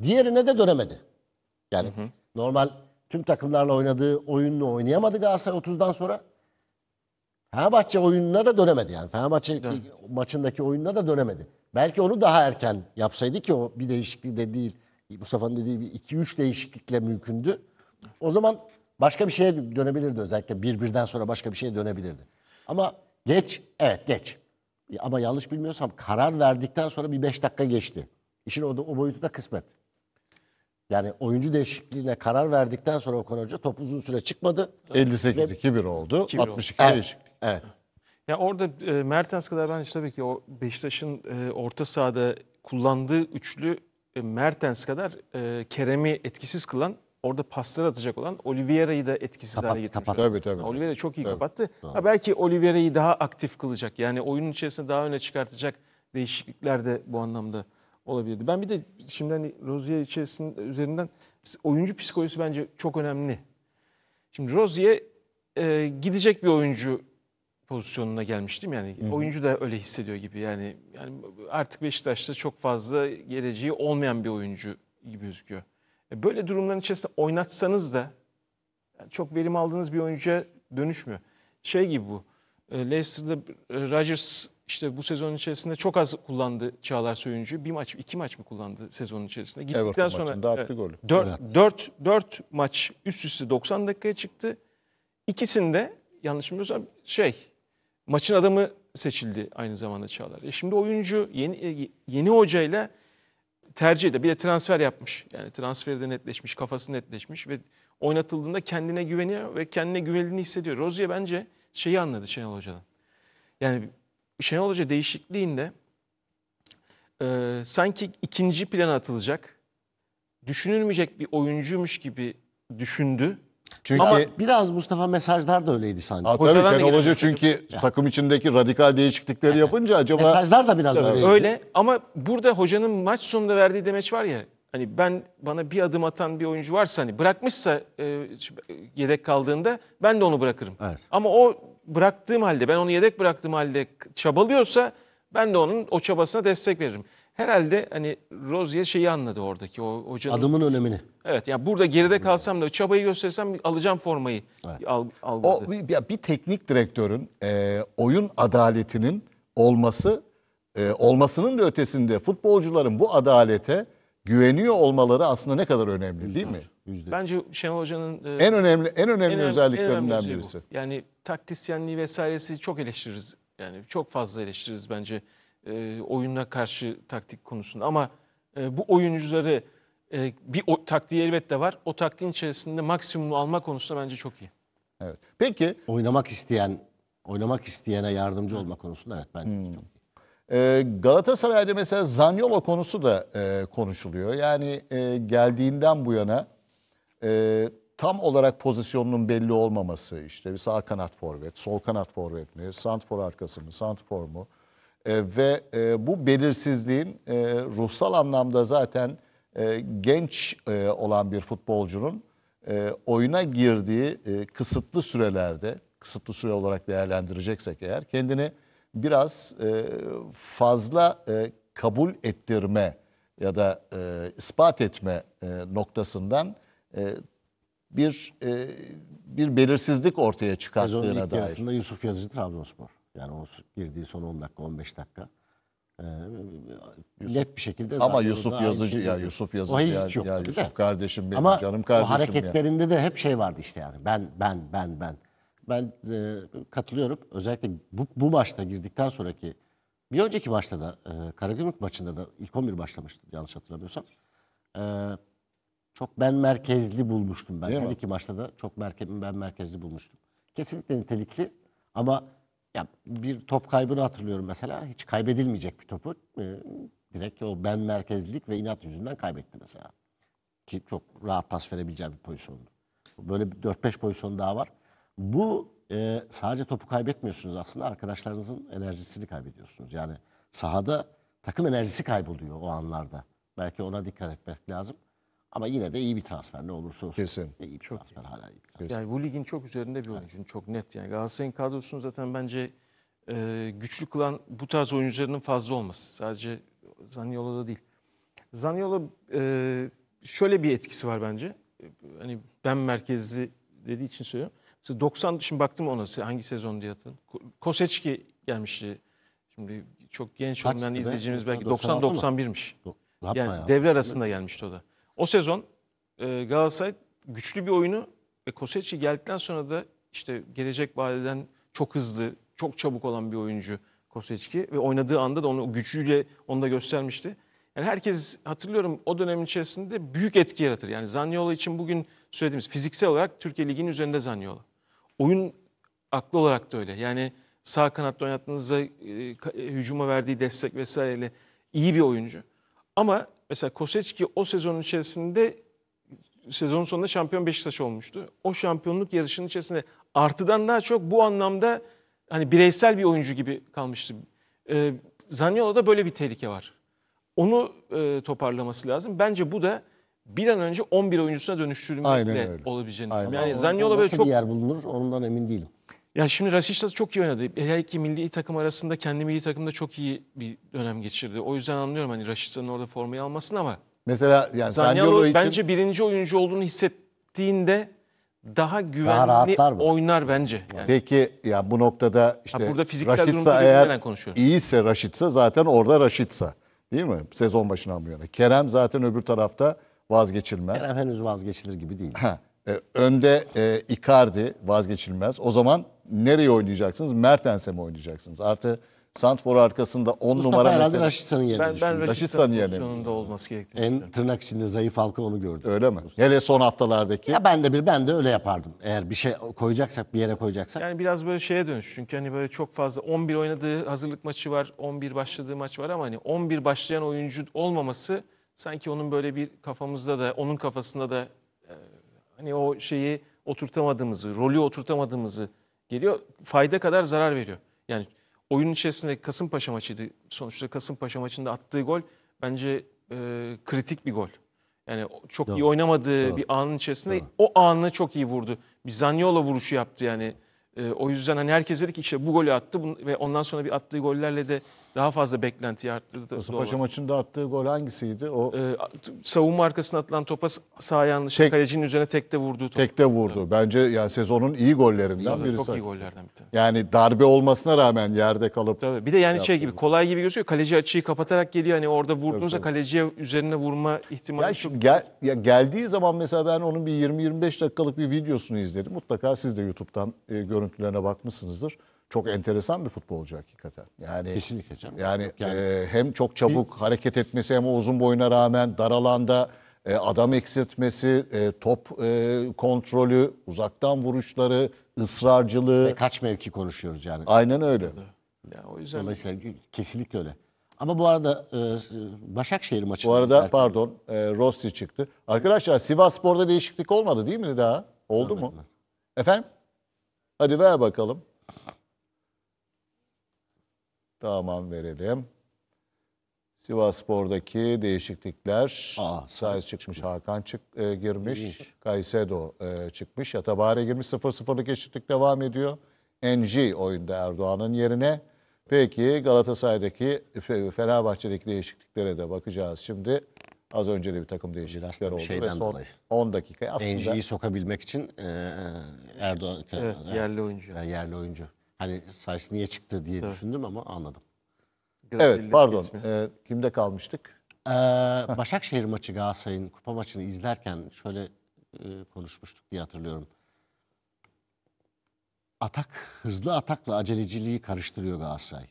Diğerine de dönemedi. Yani hı hı. normal tüm takımlarla oynadığı oyununu oynayamadı Galatasaray 30'dan sonra. Fenerbahçe oyununa da dönemedi yani. Fenerbahçe evet. maçındaki oyununa da dönemedi. Belki onu daha erken yapsaydı ki o bir değişikliği de değil. Mustafa'nın dediği bir 2-3 değişiklikle mümkündü. O zaman başka bir şeye dönebilirdi özellikle bir birden sonra başka bir şeye dönebilirdi. Ama geç, evet geç. E, ama yanlış bilmiyorsam karar verdikten sonra bir beş dakika geçti. İşin o, o boyutu da kısmet. Yani oyuncu değişikliğine karar verdikten sonra Okan Hoca top uzun süre çıkmadı. 58-2-1 oldu. 2 oldu. 62 evet. değişiklik. Evet. Ya orada e, Mertens kadar ben işte tabii ki o Beşiktaş'ın e, orta sahada kullandığı üçlü e, Mertens kadar e, Kerem'i etkisiz kılan orada paslar atacak olan Oliveira'yı da etkisiz Kapattı, hale getirmiş. kapattı. Tabii tabii. Oliveira çok iyi Tabii. kapattı. Ha, belki Oliveira'yı daha aktif kılacak. Yani oyunun içerisinde daha öne çıkartacak değişiklikler de bu anlamda olabilirdi. Ben bir de şimdi hani Rozier içerisinde üzerinden oyuncu psikolojisi bence çok önemli. Şimdi Rozier e, gidecek bir oyuncu pozisyonuna gelmiş değil mi? Yani Hı-hı. oyuncu da öyle hissediyor gibi. Yani yani artık Beşiktaş'ta çok fazla geleceği olmayan bir oyuncu gibi gözüküyor. E, böyle durumların içerisinde oynatsanız da çok verim aldığınız bir oyuncuya dönüşmüyor. Şey gibi bu. E, Leicester'da e, Rodgers işte bu sezon içerisinde çok az kullandı Çağlar Söyüncü. Bir maç, iki maç mı kullandı sezonun içerisinde? Gittikten Everton sonra maçında attı golü. 4, 4, 4 maç üst üste 90 dakikaya çıktı. İkisinde yanlış bilmiyorsam şey maçın adamı seçildi aynı zamanda Çağlar. E şimdi oyuncu yeni yeni hocayla tercih eder. Bir de transfer yapmış. Yani transferi de netleşmiş, kafası netleşmiş ve oynatıldığında kendine güveniyor ve kendine güvenliğini hissediyor. Rozier bence şeyi anladı Şenol Hoca'dan. Yani Şenol Hoca değişikliğinde e, sanki ikinci plana atılacak, düşünülmeyecek bir oyuncuymuş gibi düşündü çünkü Ama biraz Mustafa mesajlar da öyleydi sanki. Aa, tabii Hocadan Şenol Hoca gelen- çünkü takım içindeki radikal değişiklikleri yapınca acaba Mesajlar da biraz öyleydi. Öyle ama burada hocanın maç sonunda verdiği demeç var ya hani ben bana bir adım atan bir oyuncu varsa hani bırakmışsa e, e, yedek kaldığında ben de onu bırakırım. Evet. Ama o bıraktığım halde ben onu yedek bıraktığım halde çabalıyorsa ben de onun o çabasına destek veririm. Herhalde hani Rozier şeyi anladı oradaki o hocanın. Adımın önemini. Evet yani burada geride kalsam da çabayı göstersem alacağım formayı evet. al, algıladı. O, bir, bir teknik direktörün e, oyun adaletinin olması e, olmasının da ötesinde futbolcuların bu adalete güveniyor olmaları aslında ne kadar önemli değil mi? %100. Bence Şenol Hoca'nın e, en önemli en önemli en özelliklerinden en önemli birisi. Bu. Yani taktisyenliği vesairesi çok eleştiririz. Yani çok fazla eleştiririz bence e, oyuna karşı taktik konusunda. Ama e, bu oyuncuları e, bir o, taktiği elbette var. O taktiğin içerisinde maksimumu alma konusunda bence çok iyi. Evet. Peki Oynamak isteyen, oynamak isteyene yardımcı olma konusunda evet bence hmm. çok iyi. e, Galatasaray'da mesela Zaniolo konusu da e, konuşuluyor. Yani e, geldiğinden bu yana e, tam olarak pozisyonunun belli olmaması işte bir sağ kanat forvet, sol kanat forvet mi, santfor arkası mı, santfor mu? E, ve e, bu belirsizliğin e, ruhsal anlamda zaten genç olan bir futbolcunun e, oyuna girdiği kısıtlı sürelerde, kısıtlı süre olarak değerlendireceksek eğer, kendini biraz fazla kabul ettirme ya da ispat etme noktasından bir bir belirsizlik ortaya çıkarttığına Sezonun ilk dair. yarısında Yusuf Yazıcı Trabzonspor. Yani o girdiği son 10 dakika 15 dakika. E, net bir şekilde ama Yusuf Yazıcı ya Yusuf Yazıcı ya, hiç ya Yusuf de. kardeşim benim ama canım kardeşim o hareketlerinde ya. de hep şey vardı işte yani ben ben ben ben ben e, katılıyorum özellikle bu, bu maçta girdikten sonraki bir önceki maçta da e, Karagümrük maçında da ilk 11 başlamıştı yanlış hatırlamıyorsam. E, çok ben merkezli bulmuştum ben. Değil Her mi? iki maçta da çok merke, ben merkezli bulmuştum. Kesinlikle nitelikli ama ya bir top kaybını hatırlıyorum mesela. Hiç kaybedilmeyecek bir topu e, direkt o ben merkezlilik ve inat yüzünden kaybetti mesela. Ki çok rahat pas verebileceğim bir pozisyondu. Böyle 4-5 pozisyon daha var. Bu e, sadece topu kaybetmiyorsunuz aslında arkadaşlarınızın enerjisini kaybediyorsunuz. Yani sahada takım enerjisi kayboluyor o anlarda. Belki ona dikkat etmek lazım. Ama yine de iyi bir transfer ne olursa olsun. Kesin. E, iyi bir çok transfer iyi. hala iyi bir transfer. Yani bu ligin çok üzerinde bir oyuncu. Evet. Çok net yani. Galatasaray'ın kadrosunu zaten bence e, güçlü kılan bu tarz oyuncularının fazla olması. Sadece Zaniolo'da değil. Zaniolo e, şöyle bir etkisi var bence. E, hani ben merkezli dediği için söylüyorum. Mesela 90 şimdi baktım ona hangi sezon diye hatırladım. Koseçki gelmişti. Şimdi çok genç olmayan izleyicimiz belki 90-91'miş. Yani ya. devre arasında gelmişti o da. O sezon e, Galatasaray güçlü bir oyunu ve Koseci geldikten sonra da işte gelecek vadeden çok hızlı, çok çabuk olan bir oyuncu Kosecki ve oynadığı anda da onu gücüyle onu da göstermişti. Yani herkes hatırlıyorum o dönemin içerisinde büyük etki yaratır. Yani Zaniolo için bugün söylediğimiz fiziksel olarak Türkiye Ligi'nin üzerinde Zaniolo. Oyun aklı olarak da öyle. Yani sağ kanatta oynattığınızda e, e hücuma verdiği destek vesaireyle iyi bir oyuncu. Ama Mesela Koseçki o sezon içerisinde sezon sonunda şampiyon Beşiktaş olmuştu. O şampiyonluk yarışının içerisinde artıdan daha çok bu anlamda hani bireysel bir oyuncu gibi kalmıştı. E, Zaniolo'da böyle bir tehlike var. Onu e, toparlaması lazım. Bence bu da bir an önce 11 oyuncusuna dönüştürülmekle olabileceğini Aynen. Yani Zaniolo böyle çok... bir yer bulunur ondan emin değilim. Ya şimdi Rasic'le çok iyi oynadı. Hele ki milli takım arasında kendi milli takımda çok iyi bir dönem geçirdi. O yüzden anlıyorum hani Rasic'in orada formayı almasın ama. Mesela yani Zaniolo için... bence birinci oyuncu olduğunu hissettiğinde daha güvenli daha oynar bence. Yani. Peki ya bu noktada işte ha, burada fiziksel Raşitsa eğer iyiyse Raşitsa zaten orada Raşitsa. Değil mi? Sezon başından bu yana. Kerem zaten öbür tarafta vazgeçilmez. Kerem henüz vazgeçilir gibi değil. Ha, e, önde e, Icardi vazgeçilmez. O zaman nereye oynayacaksınız? Mertens'e mi oynayacaksınız? Artı Santfor arkasında 10 Mustafa numara herhalde mesela. Raşitsa'nın yerine ben, ben düşündüm. Raşitsa'nın yerine pozisyonunda olması gerektiğini En düşünüyorum. tırnak içinde zayıf halka onu gördüm. Öyle mi? Hele son haftalardaki. Ya ben de bir ben de öyle yapardım. Eğer bir şey koyacaksak bir yere koyacaksak. Yani biraz böyle şeye dönüş. Çünkü hani böyle çok fazla 11 oynadığı hazırlık maçı var, 11 başladığı maç var ama hani 11 başlayan oyuncu olmaması sanki onun böyle bir kafamızda da onun kafasında da e, hani o şeyi oturtamadığımızı, rolü oturtamadığımızı geliyor. Fayda kadar zarar veriyor. Yani oyun içerisinde Kasımpaşa maçıydı. Sonuçta Kasımpaşa maçında attığı gol bence e, kritik bir gol. Yani çok Doğru. iyi oynamadığı Doğru. bir anın içerisinde Doğru. o anını çok iyi vurdu. Bir Zaniola vuruşu yaptı yani. E, o yüzden hani herkes dedi ki işte bu golü attı ve ondan sonra bir attığı gollerle de daha fazla beklenti arttırdı. Kasımpaşa maçında attığı gol hangisiydi? O ee, savunma arkasına atılan topa sağ yanlış tek, kalecinin üzerine tekte vurduğu top. Tekte vurdu. Evet. Bence yani sezonun iyi gollerinden biri. Çok iyi gollerden bir tane. Yani darbe olmasına rağmen yerde kalıp Tabii. Bir de yani şey gibi kolay gibi gözüküyor. Kaleci açıyı kapatarak geliyor. Hani orada vurduğunuzda kaleciye üzerine vurma ihtimali ya çok. Gel, ya geldiği zaman mesela ben onun bir 20-25 dakikalık bir videosunu izledim. Mutlaka siz de YouTube'dan e, görüntülerine bakmışsınızdır çok enteresan bir futbolcu hakikaten. Yani kesinlikle canım. Yani, yani e, hem çok çabuk bir... hareket etmesi hem uzun boyuna rağmen dar alanda e, adam eksiltmesi, e, top e, kontrolü, uzaktan vuruşları, ısrarcılığı. Ve kaç mevki konuşuyoruz yani. Aynen öyle. Ya, o yüzden Dolayısıyla kesinlikle öyle. Ama bu arada e, Başakşehir maçı. Bu arada belki. pardon e, Rossi çıktı. Arkadaşlar Sivas Spor'da değişiklik olmadı değil mi daha? Oldu Anladım. mu? Efendim? Hadi ver bakalım. Daha verelim. Sivas Spor'daki değişiklikler. Aa, sahaya çıkmış, Hakan çık, e, girmiş. Kaysedo e, çıkmış. Yatabari girmiş. 0-0'lık eşitlik devam ediyor. NG oyunda Erdoğan'ın yerine. Peki Galatasaray'daki, Fenerbahçe'deki değişikliklere de bakacağız şimdi. Az önce de bir takım değişiklikler oldu ve son dolayı. 10 dakika aslında NG'yi sokabilmek için e, e, Erdoğan evet, yerli oyuncu. yerli oyuncu. Hani Sayıs niye çıktı diye düşündüm ama anladım. Evet pardon. Ee, kimde kalmıştık? Ee, Başakşehir maçı Galatasaray'ın kupa maçını izlerken şöyle e, konuşmuştuk diye hatırlıyorum. Atak, hızlı atakla aceleciliği karıştırıyor Galatasaray.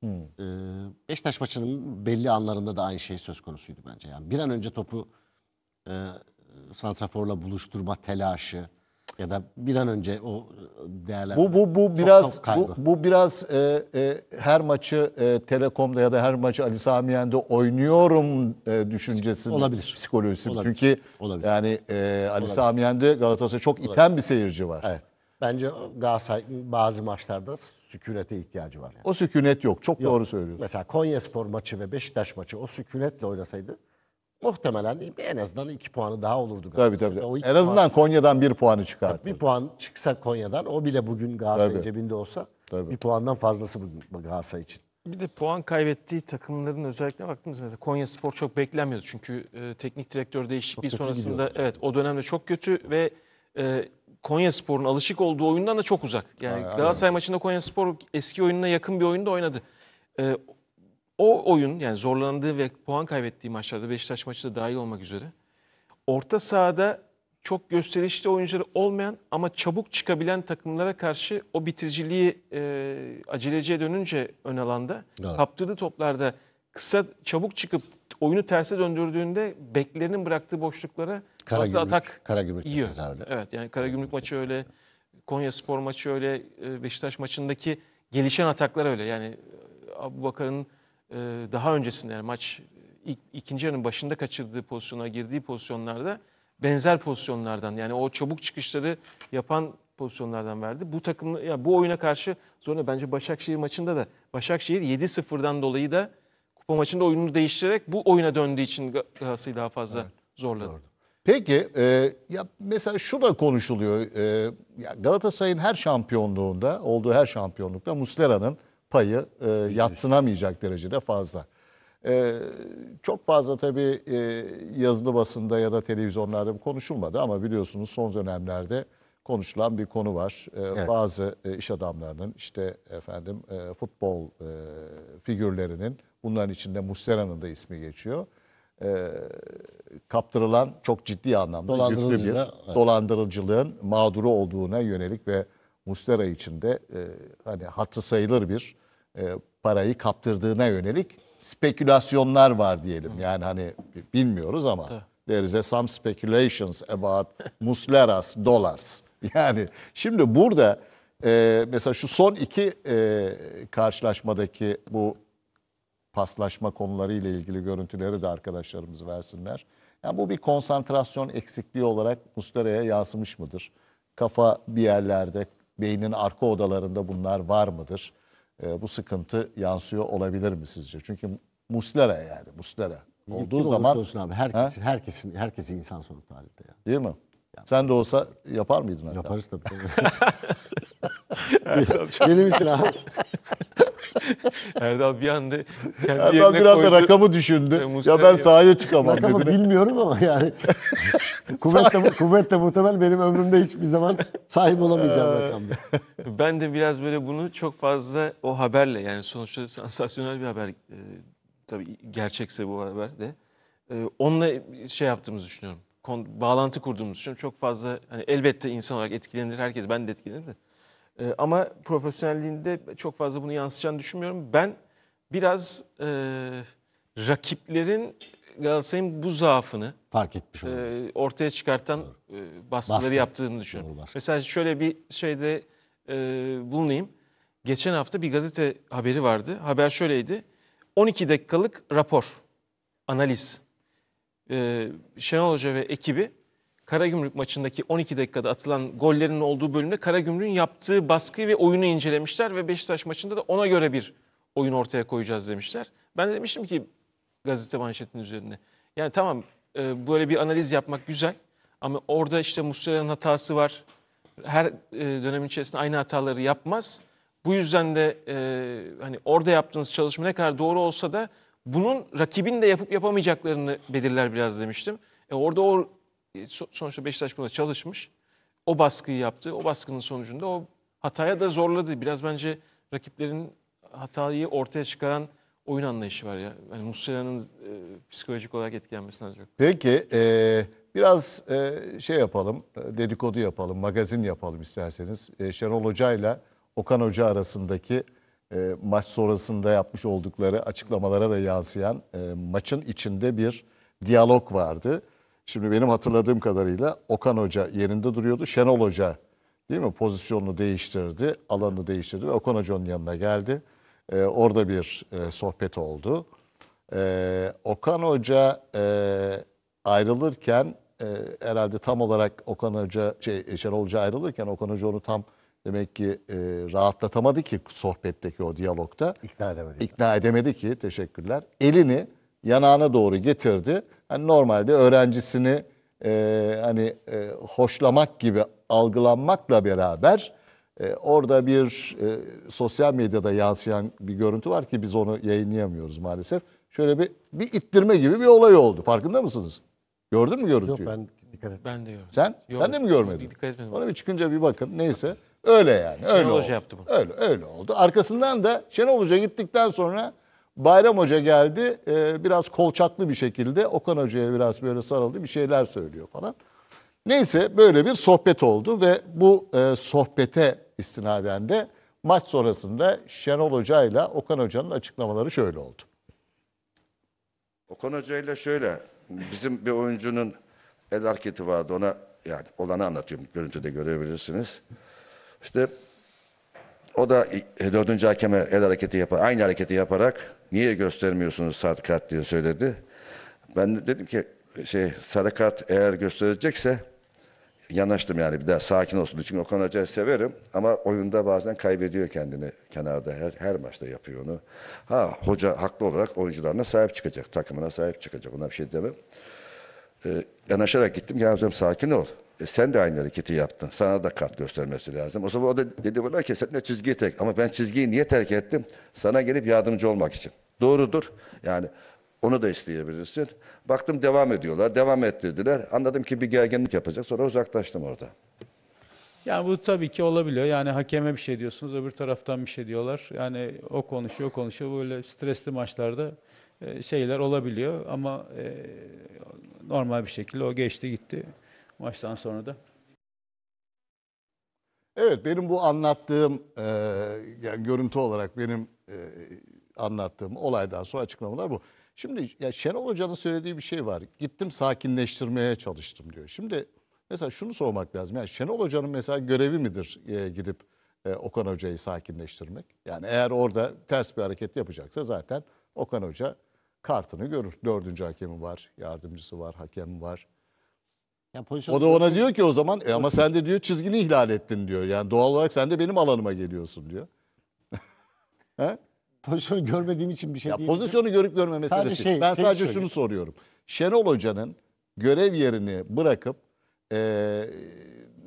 Hmm. Ee, Beşiktaş maçının belli anlarında da aynı şey söz konusuydu bence. Yani bir an önce topu e, santraforla buluşturma telaşı, ya da bir an önce o e, değerler. Bu bu bu biraz bu, bu biraz e, e, her maçı e, Telekom'da ya da her maçı Ali Sami oynuyorum e, düşüncesi olabilir. Psikolojisi. Olabilir. Çünkü olabilir. yani e, Ali olabilir. Sami Yen'de çok olabilir. iten bir seyirci var. Evet. Bence Galatasaray bazı maçlarda sükunete ihtiyacı var. Yani. O sükunet yok. Çok yok. doğru söylüyorsun. Mesela Konyaspor maçı ve Beşiktaş maçı o sükunetle oynasaydı Muhtemelen en azından iki puanı daha olurdu Tabii tabii. En azından Konya'dan bir puanı puan, bir puan çıksa Konya'dan o bile bugün Galatasaray Tabii. cebinde olsa Tabii. bir puandan fazlası bugün Galatasaray için. Bir de puan kaybettiği takımların özellikle baktınız mı? mesela Konya Spor çok beklenmiyordu. Çünkü e, teknik direktör değişikliği kötü sonrasında evet o dönemde çok kötü ve e, Konya Spor'un alışık olduğu oyundan da çok uzak. Yani Galatasaray maçında Konya Spor eski oyununa yakın bir oyunda oynadı. E, o oyun yani zorlandığı ve puan kaybettiği maçlarda Beşiktaş maçı da dahil olmak üzere orta sahada çok gösterişli oyuncuları olmayan ama çabuk çıkabilen takımlara karşı o bitiriciliği e, aceleciye dönünce ön alanda evet. kaptırdığı toplarda kısa çabuk çıkıp oyunu terse döndürdüğünde beklerinin bıraktığı boşluklara kara atak kara yiyor. Öyle. Evet yani kara maçı öyle, Konya Spor maçı öyle, e, Beşiktaş maçındaki gelişen ataklar öyle. Yani Abu Bakar'ın ee, daha öncesinde yani maç e, ilk, ikinci yarının başında kaçırdığı pozisyona girdiği pozisyonlarda benzer pozisyonlardan yani o çabuk çıkışları yapan pozisyonlardan verdi. Bu takım ya yani bu oyuna karşı zorunda bence Başakşehir maçında da Başakşehir 7-0'dan dolayı da kupa maçında oyununu değiştirerek bu oyuna döndüğü için Galatasaray'ı daha fazla evet, zorladı. Doğru. Peki e, ya mesela şu da konuşuluyor. E, Galatasaray'ın her şampiyonluğunda, olduğu her şampiyonlukta Muslera'nın payı e, yatsınamayacak derecede fazla. E, çok fazla tabii e, yazılı basında ya da televizyonlarda bu konuşulmadı ama biliyorsunuz son dönemlerde konuşulan bir konu var. E, evet. Bazı e, iş adamlarının işte efendim e, futbol e, figürlerinin bunların içinde Mustera'nın da ismi geçiyor. E, kaptırılan çok ciddi anlamda yüklü bir dolandırıcılığın mağduru olduğuna yönelik ve Mustera için de e, hani hatı sayılır bir e, parayı kaptırdığına yönelik spekülasyonlar var diyelim. Yani hani bilmiyoruz ama there is some speculations about musleras dollars. [laughs] Yani şimdi burada e, mesela şu son iki e, karşılaşmadaki bu paslaşma konuları ile ilgili görüntüleri de arkadaşlarımız versinler. Yani bu bir konsantrasyon eksikliği olarak Muslera'ya yansımış mıdır? Kafa bir yerlerde, beynin arka odalarında bunlar var mıdır? e, bu sıkıntı yansıyor olabilir mi sizce? Çünkü Muslera yani Muslera olduğu zaman olsun abi herkes, he? herkesin herkesi insan sonuçta halinde ya. Değil mi? Yani. Sen de olsa yapar mıydın hatta? Yaparız tabii. Deli misin abi? [laughs] Erdal bir anda kendi Erdal bir anda koydu. rakamı düşündü. E, ya ben sahaya çıkamam rakamı dedi. bilmiyorum ama yani [laughs] kuvvet de muhtemel benim ömrümde hiçbir zaman sahip olamayacağım ee, rakamda. [laughs] Ben de biraz böyle bunu çok fazla o haberle yani sonuçta sansasyonel bir haber e, tabii gerçekse bu haber de e, onunla şey yaptığımızı düşünüyorum. Kon, bağlantı kurduğumuz. düşünüyorum. Çok fazla hani elbette insan olarak etkilenir herkes ben de etkilenirim de. Ee, ama profesyonelliğinde çok fazla bunu yansıtacağını düşünmüyorum. Ben biraz e, rakiplerin Galatasaray'ın bu zaafını fark etmiş e, olabilir. e, ortaya çıkartan e, baskıları Baskı. yaptığını düşünüyorum. Doğru baskı. Mesela şöyle bir şeyde e, bulunayım. Geçen hafta bir gazete haberi vardı. Haber şöyleydi. 12 dakikalık rapor, analiz. E, Şenol Hoca ve ekibi Karagümrük maçındaki 12 dakikada atılan gollerin olduğu bölümde Karagümrük'ün yaptığı baskıyı ve oyunu incelemişler ve Beşiktaş maçında da ona göre bir oyun ortaya koyacağız demişler. Ben de demiştim ki gazete manşetinin üzerine. Yani tamam e, böyle bir analiz yapmak güzel ama orada işte Muslera'nın hatası var. Her e, dönemin içerisinde aynı hataları yapmaz. Bu yüzden de e, hani orada yaptığınız çalışma ne kadar doğru olsa da bunun rakibin de yapıp yapamayacaklarını belirler biraz demiştim. E, orada o e, sonuçta Beşiktaş buna çalışmış. O baskıyı yaptı. O baskının sonucunda o hataya da zorladı. Biraz bence rakiplerin hatayı ortaya çıkaran oyun anlayışı var ya. Yani Muslera'nın e, psikolojik olarak etkilenmesine etkilenmesinden çok. Peki e, biraz e, şey yapalım, e, dedikodu yapalım, magazin yapalım isterseniz. E, Şenol Hoca ile Okan Hoca arasındaki e, maç sonrasında yapmış oldukları açıklamalara da yansıyan e, maçın içinde bir diyalog vardı. Şimdi benim hatırladığım kadarıyla Okan Hoca yerinde duruyordu. Şenol Hoca değil mi pozisyonunu değiştirdi, alanını değiştirdi ve Okan Hocanın yanına geldi. Ee, orada bir e, sohbet oldu. Ee, Okan Hoca e, ayrılırken e, herhalde tam olarak Okan Hoca, şey, e, Şenol Hoca ayrılırken Okan Hoca onu tam demek ki e, rahatlatamadı ki sohbetteki o diyalogda. İkna edemedi. İkna edemedi ki teşekkürler. Elini yanağına doğru getirdi hani normalde öğrencisini e, hani e, hoşlamak gibi algılanmakla beraber e, orada bir e, sosyal medyada yansıyan bir görüntü var ki biz onu yayınlayamıyoruz maalesef. Şöyle bir bir ittirme gibi bir olay oldu. Farkında mısınız? Gördün mü görüntüyü? Yok ben dikkat etmedim. Ben de gördüm. Sen? Yok, ben de mi görmedin? Dikkat etmedim. Ona bir çıkınca bir bakın. Neyse. Öyle yani. Öyle Şenol oldu. Hoca yaptı bunu. Öyle, öyle oldu. Arkasından da Şenol Hoca gittikten sonra Bayram Hoca geldi e, biraz kolçaklı bir şekilde Okan Hoca'ya biraz böyle sarıldı bir şeyler söylüyor falan. Neyse böyle bir sohbet oldu ve bu e, sohbete istinaden de maç sonrasında Şenol Hoca ile Okan Hoca'nın açıklamaları şöyle oldu. Okan Hoca ile şöyle bizim bir oyuncunun el hareketi vardı ona yani olanı anlatıyorum görüntüde görebilirsiniz. İşte o da e, dördüncü hakeme el hareketi yapar, aynı hareketi yaparak niye göstermiyorsunuz sarı diye söyledi. Ben de dedim ki şey sarı eğer gösterecekse yanaştım yani bir daha sakin olsun. Çünkü Okan Hoca'yı severim ama oyunda bazen kaybediyor kendini kenarda. Her, her maçta yapıyor onu. Ha hoca haklı olarak oyuncularına sahip çıkacak, takımına sahip çıkacak. Ona bir şey demem. Ee, yanaşarak gittim. Ya hocam sakin ol. E, sen de aynı hareketi yaptın. Sana da kart göstermesi lazım. O zaman o da dedi bana ki sen de çizgiyi terk Ama ben çizgiyi niye terk ettim? Sana gelip yardımcı olmak için. Doğrudur. Yani onu da isteyebilirsin. Baktım devam ediyorlar. Devam ettirdiler. Anladım ki bir gerginlik yapacak. Sonra uzaklaştım orada. Yani bu tabii ki olabiliyor. Yani hakeme bir şey diyorsunuz, öbür taraftan bir şey diyorlar. Yani o konuşuyor, o konuşuyor. Böyle stresli maçlarda e, şeyler olabiliyor ama e, normal bir şekilde o geçti gitti. Maçtan sonra da. Evet benim bu anlattığım e, yani görüntü olarak benim e, anlattığım olaydan sonra açıklamalar bu. Şimdi ya Şenol Hoca'nın söylediği bir şey var. Gittim sakinleştirmeye çalıştım diyor. Şimdi mesela şunu sormak lazım. Yani Şenol Hoca'nın mesela görevi midir e, gidip e, Okan Hoca'yı sakinleştirmek? Yani eğer orada ters bir hareket yapacaksa zaten Okan Hoca kartını görür. Dördüncü hakemi var, yardımcısı var, hakem var. Yani pozisyon o da ona diyor ki o zaman e ama sen de diyor çizgini ihlal ettin diyor. Yani doğal olarak sen de benim alanıma geliyorsun diyor. [laughs] He? Pozisyonu görmediğim için bir şey ya değil. Pozisyonu görüp görmemesi sadece şey, Ben şey sadece söyleyeyim. şunu soruyorum. Şenol Hoca'nın görev yerini bırakıp e,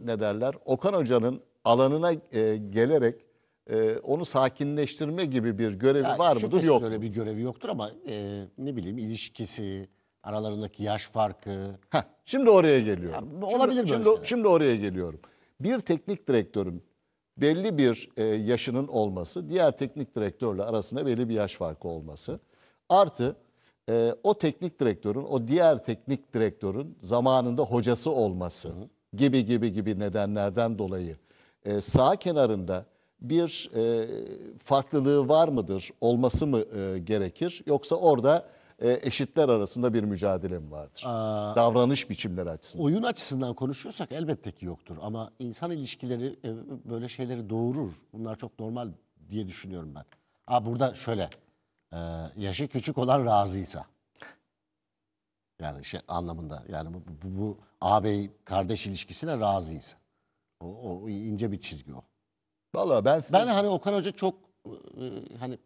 ne derler Okan Hoca'nın alanına e, gelerek e, onu sakinleştirme gibi bir görevi ya var mıdır? Yok. Öyle bir görevi yoktur ama e, ne bileyim ilişkisi, aralarındaki yaş farkı. Heh, şimdi oraya geliyorum. Ya, olabilir şimdi, şimdi, şimdi oraya geliyorum. Bir teknik direktörün belli bir e, yaşının olması, diğer teknik direktörle arasında belli bir yaş farkı olması. Artı e, o teknik direktörün, o diğer teknik direktörün zamanında hocası olması Hı. gibi gibi gibi nedenlerden dolayı e, sağ kenarında bir e, farklılığı var mıdır, olması mı e, gerekir? Yoksa orada e, eşitler arasında bir mücadele mi vardır? Aa, Davranış biçimleri açısından. Oyun açısından konuşuyorsak elbette ki yoktur. Ama insan ilişkileri e, böyle şeyleri doğurur. Bunlar çok normal diye düşünüyorum ben. Aa, burada şöyle, e, yaşı küçük olan razıysa. Yani şey anlamında yani bu, bu, bu ağabey kardeş ilişkisine razıysa. O, o ince bir çizgi o. Vallahi ben size... Ben hani Okan Hoca çok hani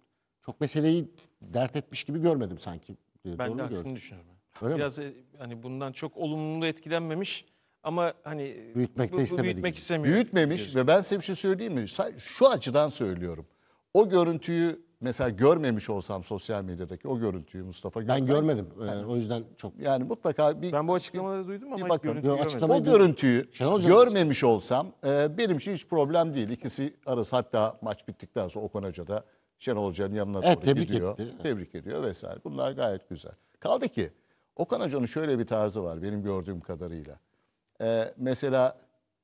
çok meseleyi dert etmiş gibi görmedim sanki. Ben Doğru de aksini düşünüyorum. Öyle Biraz mi? E, hani bundan çok olumlu etkilenmemiş ama hani büyütmek de istemedi. Büyütmek istemiyor. Büyütmemiş diyorsun. ve ben size bir şey söyleyeyim mi? Şu açıdan söylüyorum. O görüntüyü mesela görmemiş olsam sosyal medyadaki o görüntüyü Mustafa Gökhan. Ben görmedim. Yani, o yüzden çok. Yani mutlaka bir Ben bu açıklamaları duydum ama bak, görüntüyü Yo, O görüntüyü Şenol görmemiş olsam e, benim için hiç problem değil. İkisi arası hatta maç bittikten sonra Okan Hoca da Şenol Hoca'nın yanına e, doğru tebrik gidiyor. Etti. Tebrik ediyor vesaire. Bunlar gayet güzel. Kaldı ki Okan Hoca'nın şöyle bir tarzı var benim gördüğüm kadarıyla. Ee, mesela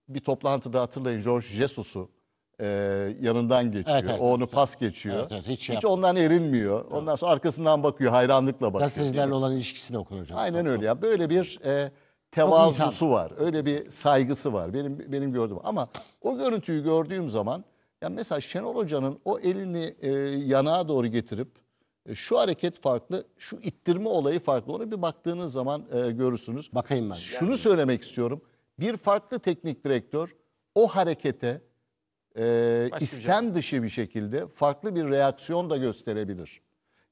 bir toplantıda hatırlayın George Jesus'u e, yanından geçiyor. Evet, evet, o onu pas geçiyor. Evet, evet, hiç şey hiç ondan erinmiyor. Evet. Ondan sonra arkasından bakıyor, hayranlıkla bakıyor. Gazetecilerle olan ilişkisini Okan Hoca'nın. Aynen tabii, öyle tabii. ya. Böyle bir e, tevazusu var. Öyle bir saygısı var. Benim benim gördüğüm. Ama o görüntüyü gördüğüm zaman ya mesela Şenol Hoca'nın o elini e, yanağa doğru getirip e, şu hareket farklı, şu ittirme olayı farklı. Onu bir baktığınız zaman e, görürsünüz. Bakayım ben. Şunu söylemek istiyorum. Bir farklı teknik direktör o harekete e, şey istem dışı bir şekilde farklı bir reaksiyon da gösterebilir.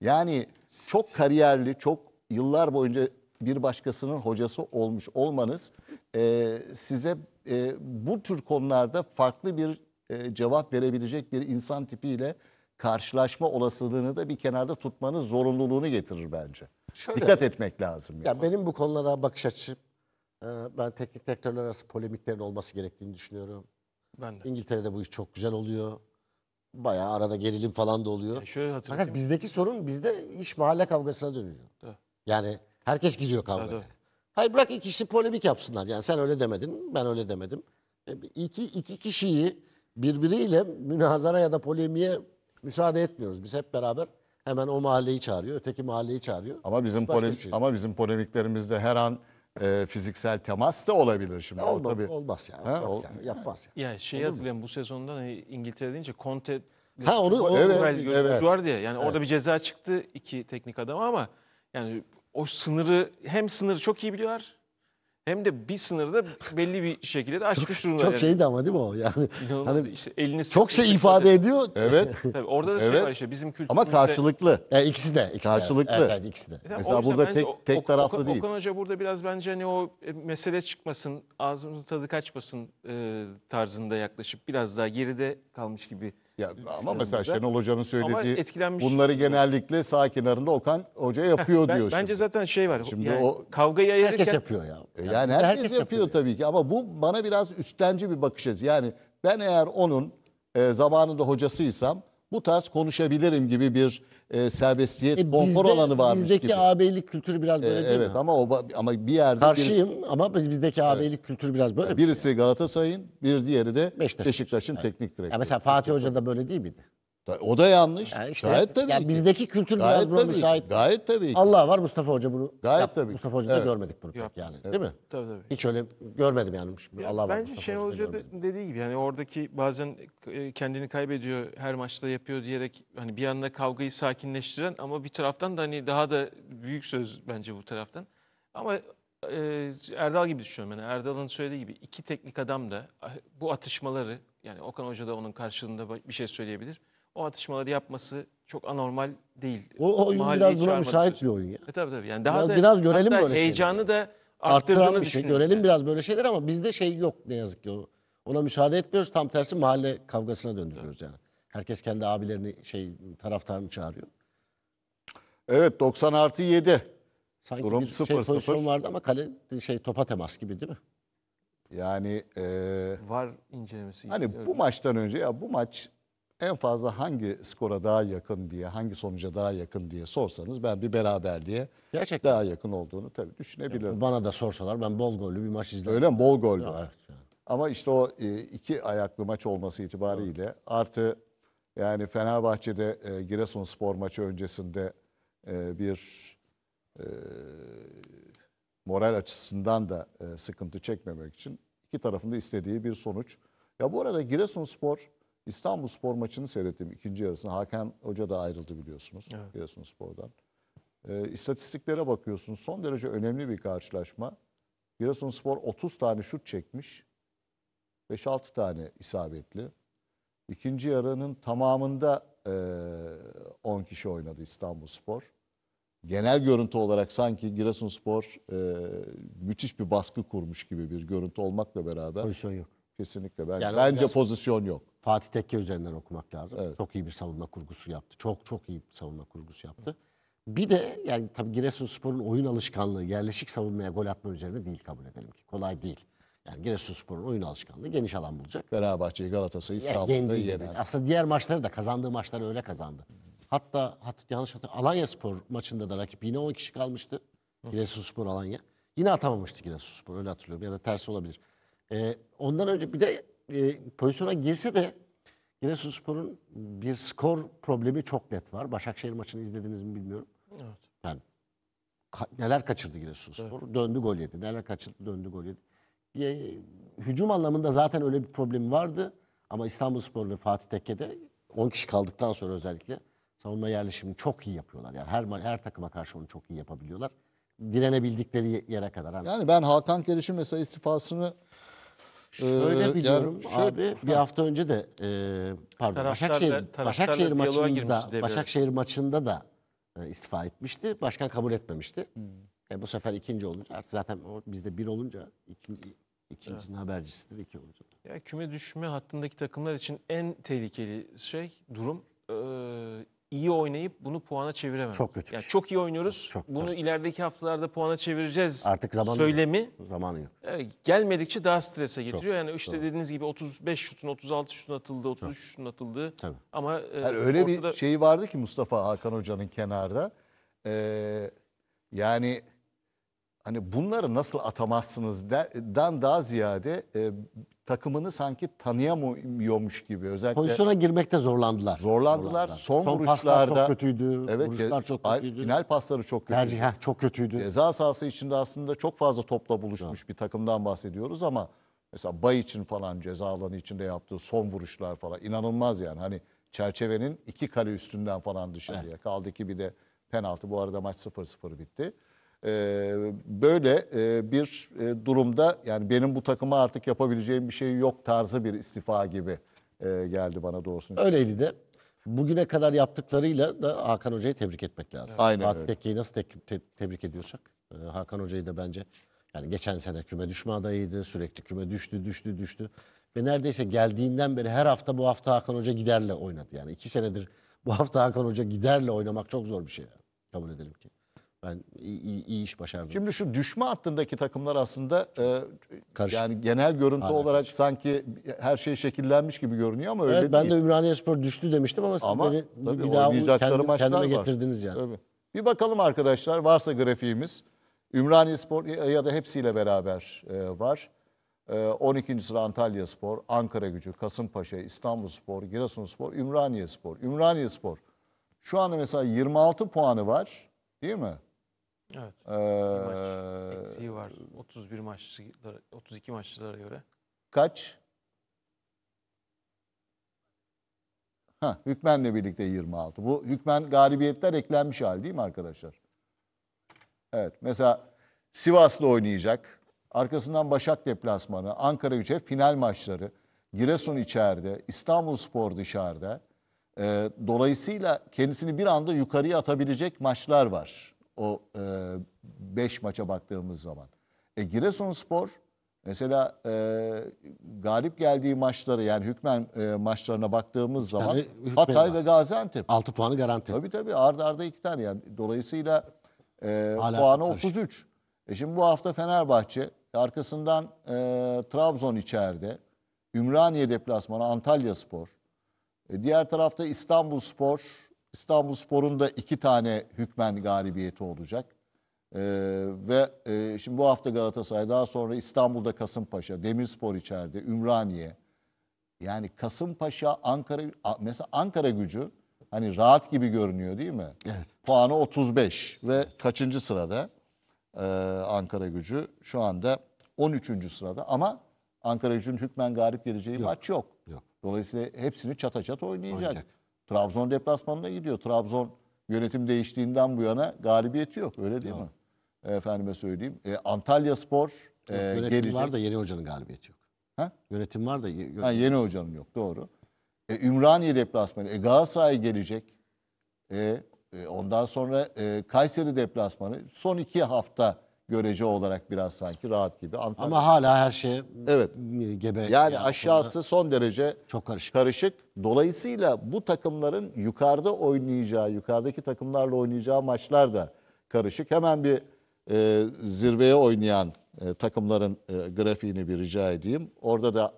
Yani çok kariyerli, çok yıllar boyunca bir başkasının hocası olmuş olmanız e, size e, bu tür konularda farklı bir e, cevap verebilecek bir insan tipiyle karşılaşma olasılığını da bir kenarda tutmanın zorunluluğunu getirir bence. Şöyle, Dikkat etmek lazım. Yani. Ya benim bu konulara bakış açım, e, ben teknik direktörler arası polemiklerin olması gerektiğini düşünüyorum. Ben de. İngiltere'de bu iş çok güzel oluyor. Bayağı arada gerilim falan da oluyor. Yani e, şöyle hatırlatayım. Fakat bizdeki sorun bizde iş mahalle kavgasına dönüyor. Evet. Yani herkes gidiyor kavgaya. Evet, Hayır bırak iki kişi polemik yapsınlar. Yani sen öyle demedin, ben öyle demedim. E, iki, iki kişiyi birbiriyle münazara ya da polemiğe müsaade etmiyoruz. Biz hep beraber hemen o mahalleyi çağırıyor, öteki mahalleyi çağırıyor. Ama bizim polemik, şey. ama bizim polemiklerimizde her an e, fiziksel temas da olabilir şimdi. Ya olma, tabii. Olmaz yani. ol, yani yapmaz. Yani, Ya şey hatırlayın bu sezondan hani İngiltere deyince Conte Ha onu o, evet, evet, evet. vardı ya. Yani evet. orada bir ceza çıktı iki teknik adam ama yani o sınırı hem sınırı çok iyi biliyorlar hem de bir sınırda belli bir şekilde de aşmış durumda. Çok yani. şeydi ama değil mi o? Yani İnanılmaz hani işte elini çok şey ifade de. ediyor. Evet. [laughs] Tabii orada da şey var işte bizim kültürümüzde. Ama karşılıklı. Yani e, ikisi de. Ikisi karşılıklı. Evet, ikisi de. Mesela, Mesela burada tek o, tek taraflı Okan, değil. Okan Hoca burada biraz bence hani o e, mesele çıkmasın, ağzımızın tadı kaçmasın e, tarzında yaklaşıp biraz daha geride kalmış gibi ya, ama mesela Şenol Hoca'nın söylediği etkilenmiş. bunları genellikle sağ kenarında Okan Hoca yapıyor ben, diyor. Bence şimdi. zaten şey var. Şimdi yani o kavgayı ayırırken herkes yapıyor ya. E, yani, yani herkes, herkes yapıyor, yapıyor tabii ki ama bu bana biraz üstenci bir bakış açısı. Yani ben eğer onun e, zamanında hocasıysam bu tarz konuşabilirim gibi bir e, serbestiyet, e, konfor alanı varmış bizdeki gibi. Bizdeki ağabeylik kültürü biraz e, böyle e, değil Evet mi? ama o ama bir yerde karşıyım birisi, ama bizdeki ağabeylik evet. kültürü biraz böyle. Yani birisi Galatasaray'ın, bir diğeri de Beşiktaş'ın, Beşiktaş'ın teknik direktörü. Ya mesela Fatih Hoca da böyle değil miydi? O da yanlış. Yani işte, gayet tabii yani Bizdeki kültür gayet biraz buna müsait. Gayet tabii Allah var Mustafa Hoca bunu gayet yap. tabii. Mustafa Hoca'da evet. görmedik bunu yap. yani. Evet. Değil mi? Tabii tabii. Hiç öyle görmedim yani. Ya, Allah bence var Mustafa Şenol Hoca de, dediği gibi yani oradaki bazen e, kendini kaybediyor, her maçta yapıyor diyerek hani bir anda kavgayı sakinleştiren ama bir taraftan da hani daha da büyük söz bence bu taraftan. Ama e, Erdal gibi düşünüyorum yani Erdal'ın söylediği gibi iki teknik adam da ah, bu atışmaları yani Okan Hoca da onun karşılığında bir şey söyleyebilir o atışmaları yapması çok anormal değil. O, o oyun Mahalleyi biraz buna müsait bir oyun ya. E tabii tabii. Yani daha biraz, da biraz görelim böyle şeyleri. heyecanı da arttıran arttırdığını bir şey. Görelim yani. biraz böyle şeyler ama bizde şey yok ne yazık ki. Ona müsaade etmiyoruz. Tam tersi mahalle kavgasına döndürüyoruz yani. Herkes kendi abilerini şey taraftarını çağırıyor. Evet 90 artı 7. Sanki Durum bir şey 0 pozisyon vardı ama kale şey topa temas gibi değil mi? Yani e, Var incelemesi. gibi. hani bu maçtan önce ya bu maç en fazla hangi skora daha yakın diye, hangi sonuca daha yakın diye sorsanız ben bir beraberliğe Gerçekten. daha yakın olduğunu tabii düşünebilirim. Ya, bana da sorsalar ben bol gollü bir maç izledim. Öyle mi? Bol gollü. Evet. Ama işte o e, iki ayaklı maç olması itibariyle evet. artı yani Fenerbahçe'de e, Giresunspor maçı öncesinde e, bir e, moral açısından da sıkıntı çekmemek için iki tarafında istediği bir sonuç. Ya bu arada Giresunspor İstanbul Spor maçını seyrettim ikinci yarısını. Hakan Hoca da ayrıldı biliyorsunuz evet. Giresun Spor'dan. E, istatistiklere bakıyorsunuz. Son derece önemli bir karşılaşma. Giresun Spor 30 tane şut çekmiş. 5-6 tane isabetli. İkinci yarının tamamında e, ee, 10 kişi oynadı İstanbul Spor. Genel görüntü olarak sanki Giresunspor e, ee, müthiş bir baskı kurmuş gibi bir görüntü olmakla beraber. Pozisyon yok. Kesinlikle. Ben, yani bence biraz... pozisyon yok. Fatih Tekke üzerinden okumak lazım. Evet. Çok iyi bir savunma kurgusu yaptı. Çok çok iyi bir savunma kurgusu yaptı. Bir de yani tabii Giresunspor'un oyun alışkanlığı yerleşik savunmaya gol atma üzerine değil kabul edelim ki. Kolay değil. Yani Giresunspor'un oyun alışkanlığı geniş alan bulacak. Fenerbahçe, Galatasaray, İstanbul'da yani Aslında diğer maçları da kazandığı maçları öyle kazandı. Hatta hat, yanlış hatırlamıyorum Alanya Spor maçında da rakip yine 10 kişi kalmıştı. Giresunspor Alanya. Yine atamamıştı Giresunspor öyle hatırlıyorum ya da tersi olabilir. Ee, ondan önce bir de e, pozisyona girse de Giresunspor'un bir skor problemi çok net var. Başakşehir maçını izlediniz mi bilmiyorum. Evet. Yani ka neler kaçırdı Giresunspor? Evet. Döndü gol yedi. Neler kaçırdı döndü gol yedi. E, hücum anlamında zaten öyle bir problem vardı. Ama İstanbulspor ve Fatih Tekke'de 10 kişi kaldıktan sonra özellikle savunma yerleşimini çok iyi yapıyorlar. Yani her her takıma karşı onu çok iyi yapabiliyorlar. Direnebildikleri yere kadar. Yani ben Hakan Keriş'in mesela istifasını Şöyle ee, biliyorum yani abi ha. bir hafta önce de e, pardon Başakşehir Başakşehir maçında Başakşehir maçında da e, istifa etmişti. Başkan kabul etmemişti. Hmm. E, bu sefer ikinci olunca artık zaten bizde bir olunca ikinci ikincinin evet. habercisidir iki olunca. Ya küme düşme hattındaki takımlar için en tehlikeli şey durum e, iyi oynayıp bunu puana çeviremem. Çok kötü. Yani şey. çok iyi oynuyoruz. Çok, bunu tabii. ilerideki haftalarda puana çevireceğiz. Artık zamanı yok. söylemi Zamanı yok. E, gelmedikçe daha strese getiriyor. yani işte dediğiniz gibi 35 şutun 36 şutun atıldı, 33 şutun atıldı. Tabii. Ama e, Yani öyle bir şey vardı ki Mustafa Hakan Hoca'nın kenarda. Ee, yani hani bunları nasıl atamazsınız dan daha ziyade e, takımını sanki tanıyamıyormuş gibi özellikle Pozisyona girmekte zorlandılar. zorlandılar. Son, Son paslar vuruşlarda çok kötüydü. Evet, vuruşlar ce- çok kötüydü. Final pasları çok kötü. Tercih heh, çok kötüydü. Ceza sahası içinde aslında çok fazla topla buluşmuş bir takımdan bahsediyoruz ama mesela Bay için falan ceza alanı içinde yaptığı son vuruşlar falan inanılmaz yani. Hani çerçevenin iki kale üstünden falan dışarıya kaldı ki bir de penaltı. Bu arada maç 0-0 bitti. Ee, böyle e, bir e, durumda yani benim bu takıma artık yapabileceğim bir şey yok tarzı bir istifa gibi e, geldi bana doğrusu. Öyleydi de. Bugüne kadar yaptıklarıyla da Hakan Hoca'yı tebrik etmek lazım. Aynen Fatih Tekke'yi nasıl te- te- tebrik ediyorsak Hakan Hoca'yı da bence yani geçen sene küme düşme adayıydı. Sürekli küme düştü, düştü, düştü. Ve neredeyse geldiğinden beri her hafta bu hafta Hakan Hoca giderle oynadı. Yani iki senedir bu hafta Hakan Hoca giderle oynamak çok zor bir şey. Yani. Kabul edelim ki. Ben iyi, iyi, iş başardım. Şimdi şu düşme hattındaki takımlar aslında e, yani genel görüntü Aynen. olarak sanki her şey şekillenmiş gibi görünüyor ama öyle değil. Ben de Ümraniye Spor düştü demiştim ama, ama siz beni tabii, bir daha kendim, kendime getirdiniz var. yani. Tabii. Bir bakalım arkadaşlar varsa grafiğimiz. Ümraniye Spor ya da hepsiyle beraber e, var. E, 12. sıra Antalya Spor, Ankara Gücü, Kasımpaşa, İstanbul Spor, Giresun Spor, Ümraniye Spor. Ümraniye Spor şu anda mesela 26 puanı var değil mi? Evet. Ee, maç var. 31 maçlara, 32 maçlara göre. Kaç? Ha, Hükmen'le birlikte 26. Bu Hükmen galibiyetler eklenmiş hal değil mi arkadaşlar? Evet. Mesela Sivas'la oynayacak. Arkasından Başak deplasmanı, Ankara Yüce final maçları, Giresun içeride, İstanbul Spor dışarıda. Ee, dolayısıyla kendisini bir anda yukarıya atabilecek maçlar var o 5 e, maça baktığımız zaman. E, Spor mesela e, galip geldiği maçları yani hükmen e, maçlarına baktığımız zaman Hatay var. ve Gaziantep. 6 puanı garanti. Tabii tabii ard arda 2 tane yani. Dolayısıyla e, puanı karışık. 33. E şimdi bu hafta Fenerbahçe arkasından e, Trabzon içeride. Ümraniye deplasmanı Antalya Spor. E, diğer tarafta İstanbul Spor İstanbul Spor'un da iki tane hükmen galibiyeti olacak. Ee, ve e, şimdi bu hafta Galatasaray daha sonra İstanbul'da Kasımpaşa, Demirspor içeride, Ümraniye. Yani Kasımpaşa, Ankara, mesela Ankara gücü hani rahat gibi görünüyor değil mi? Evet. Puanı 35 ve kaçıncı sırada ee, Ankara gücü? Şu anda 13. sırada ama Ankara gücünün hükmen garip geleceği yok. maç yok. yok. Dolayısıyla hepsini çata çat oynayacak. oynayacak. Trabzon deplasmanına gidiyor. Trabzon yönetim değiştiğinden bu yana galibiyeti yok. Öyle değil Doğru. mi? Efendime söyleyeyim. E, Antalya Spor e, yönetim gelecek. var da yeni hocanın galibiyeti yok. Ha? Yönetim var da yönetim. Ha, yeni hocanın yok. Doğru. E, Ümraniye deplasmanı. E, Galatasaray gelecek. E, e, ondan sonra e, Kayseri deplasmanı. Son iki hafta görece olarak biraz sanki rahat gibi. Antalya. Ama hala her şey evet. gebe. Yani, aşağısı son derece çok karışık. karışık. Dolayısıyla bu takımların yukarıda oynayacağı, yukarıdaki takımlarla oynayacağı maçlar da karışık. Hemen bir e, zirveye oynayan e, takımların e, grafiğini bir rica edeyim. Orada da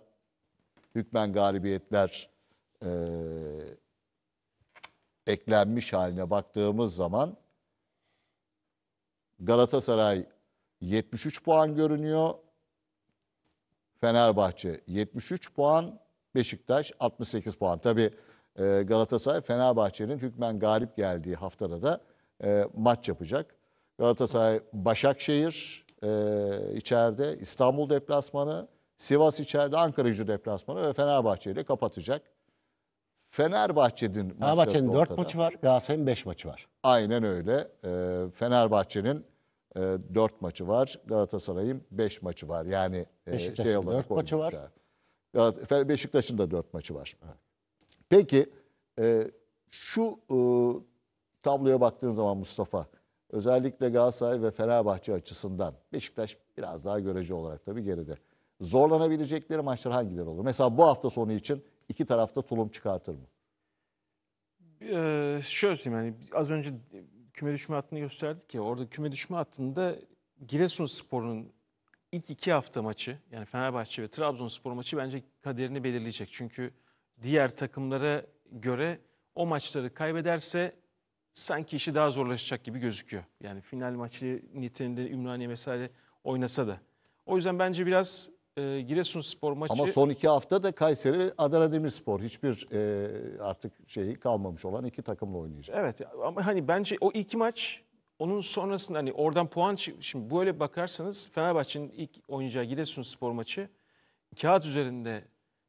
hükmen galibiyetler e, eklenmiş haline baktığımız zaman Galatasaray 73 puan görünüyor. Fenerbahçe 73 puan, Beşiktaş 68 puan. Tabi e, Galatasaray Fenerbahçe'nin hükmen galip geldiği haftada da e, maç yapacak. Galatasaray Başakşehir e, içeride, İstanbul deplasmanı, Sivas içeride, Ankara gücü deplasmanı ve Fenerbahçe ile kapatacak. Fenerbahçe'nin Fenerbahçe'nin 4 maçı var, Galatasaray'ın 5 maçı var. Aynen öyle. E, Fenerbahçe'nin e, ee, 4 maçı var. Galatasaray'ın 5 maçı var. Yani e, şey olarak 4 maçı var. Efendim, Beşiktaş'ın da 4 maçı var. Peki e, şu e, tabloya baktığın zaman Mustafa özellikle Galatasaray ve Fenerbahçe açısından Beşiktaş biraz daha görece olarak tabii geride. Zorlanabilecekleri maçlar hangileri olur? Mesela bu hafta sonu için iki tarafta tulum çıkartır mı? Ee, şöyle söyleyeyim yani az önce küme düşme hattını gösterdik ya orada küme düşme hattında Giresunspor'un ilk iki hafta maçı yani Fenerbahçe ve Trabzonspor maçı bence kaderini belirleyecek. Çünkü diğer takımlara göre o maçları kaybederse sanki işi daha zorlaşacak gibi gözüküyor. Yani final maçı niteliğinde Ümraniye mesela oynasa da. O yüzden bence biraz e, Spor maçı. Ama son iki hafta da Kayseri ve Adana Demirspor hiçbir e, artık şeyi kalmamış olan iki takımla oynayacak. Evet ama hani bence o iki maç onun sonrasında hani oradan puan çı- şimdi böyle bakarsanız Fenerbahçe'nin ilk oynayacağı Spor maçı kağıt üzerinde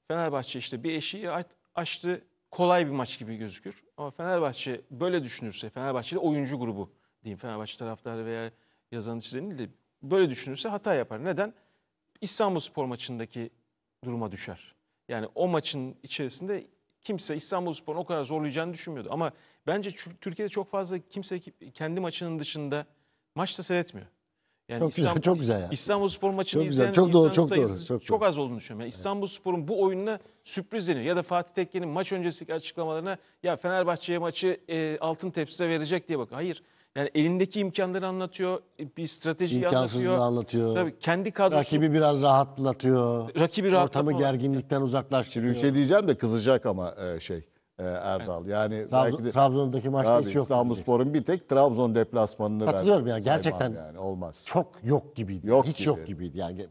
Fenerbahçe işte bir eşiği açtı kolay bir maç gibi gözükür. Ama Fenerbahçe böyle düşünürse Fenerbahçe'de oyuncu grubu diyeyim Fenerbahçe taraftarı veya yazan çizenin de böyle düşünürse hata yapar. Neden? İstanbul Spor maçındaki duruma düşer. Yani o maçın içerisinde kimse İstanbul Spor'un o kadar zorlayacağını düşünmüyordu. Ama bence Türkiye'de çok fazla kimse kendi maçının dışında maçta seyretmiyor. Yani çok İstanbul, güzel, çok güzel. Yani. İstanbul Spor maçını çok güzel, çok doğru, çok doğru, çok, çok az olduğunu düşünüyorum. Yani evet. İstanbul Spor'un bu oyununa sürpriz deniyor. Ya da Fatih Tekke'nin maç öncesindeki açıklamalarına ya Fenerbahçe'ye maçı e, altın tepside verecek diye bak. Hayır. Yani elindeki imkanları anlatıyor, e, bir strateji anlatıyor. anlatıyor. Tabii kendi kadrosu. Rakibi biraz rahatlatıyor. Rakibi rahatlatıyor. Ortamı gerginlikten uzaklaştırıyor. Bir şey diyeceğim de kızacak ama e, şey e, Erdal. Yani Trabzon, belki de, Trabzon'daki maçta abi, hiç yok. İstanbulspor'un bir tek Trabzon deplasmanını Katılıyorum ya gerçekten yani olmaz. Çok yok gibiydi. Yok hiç gibi. yok gibiydi yani.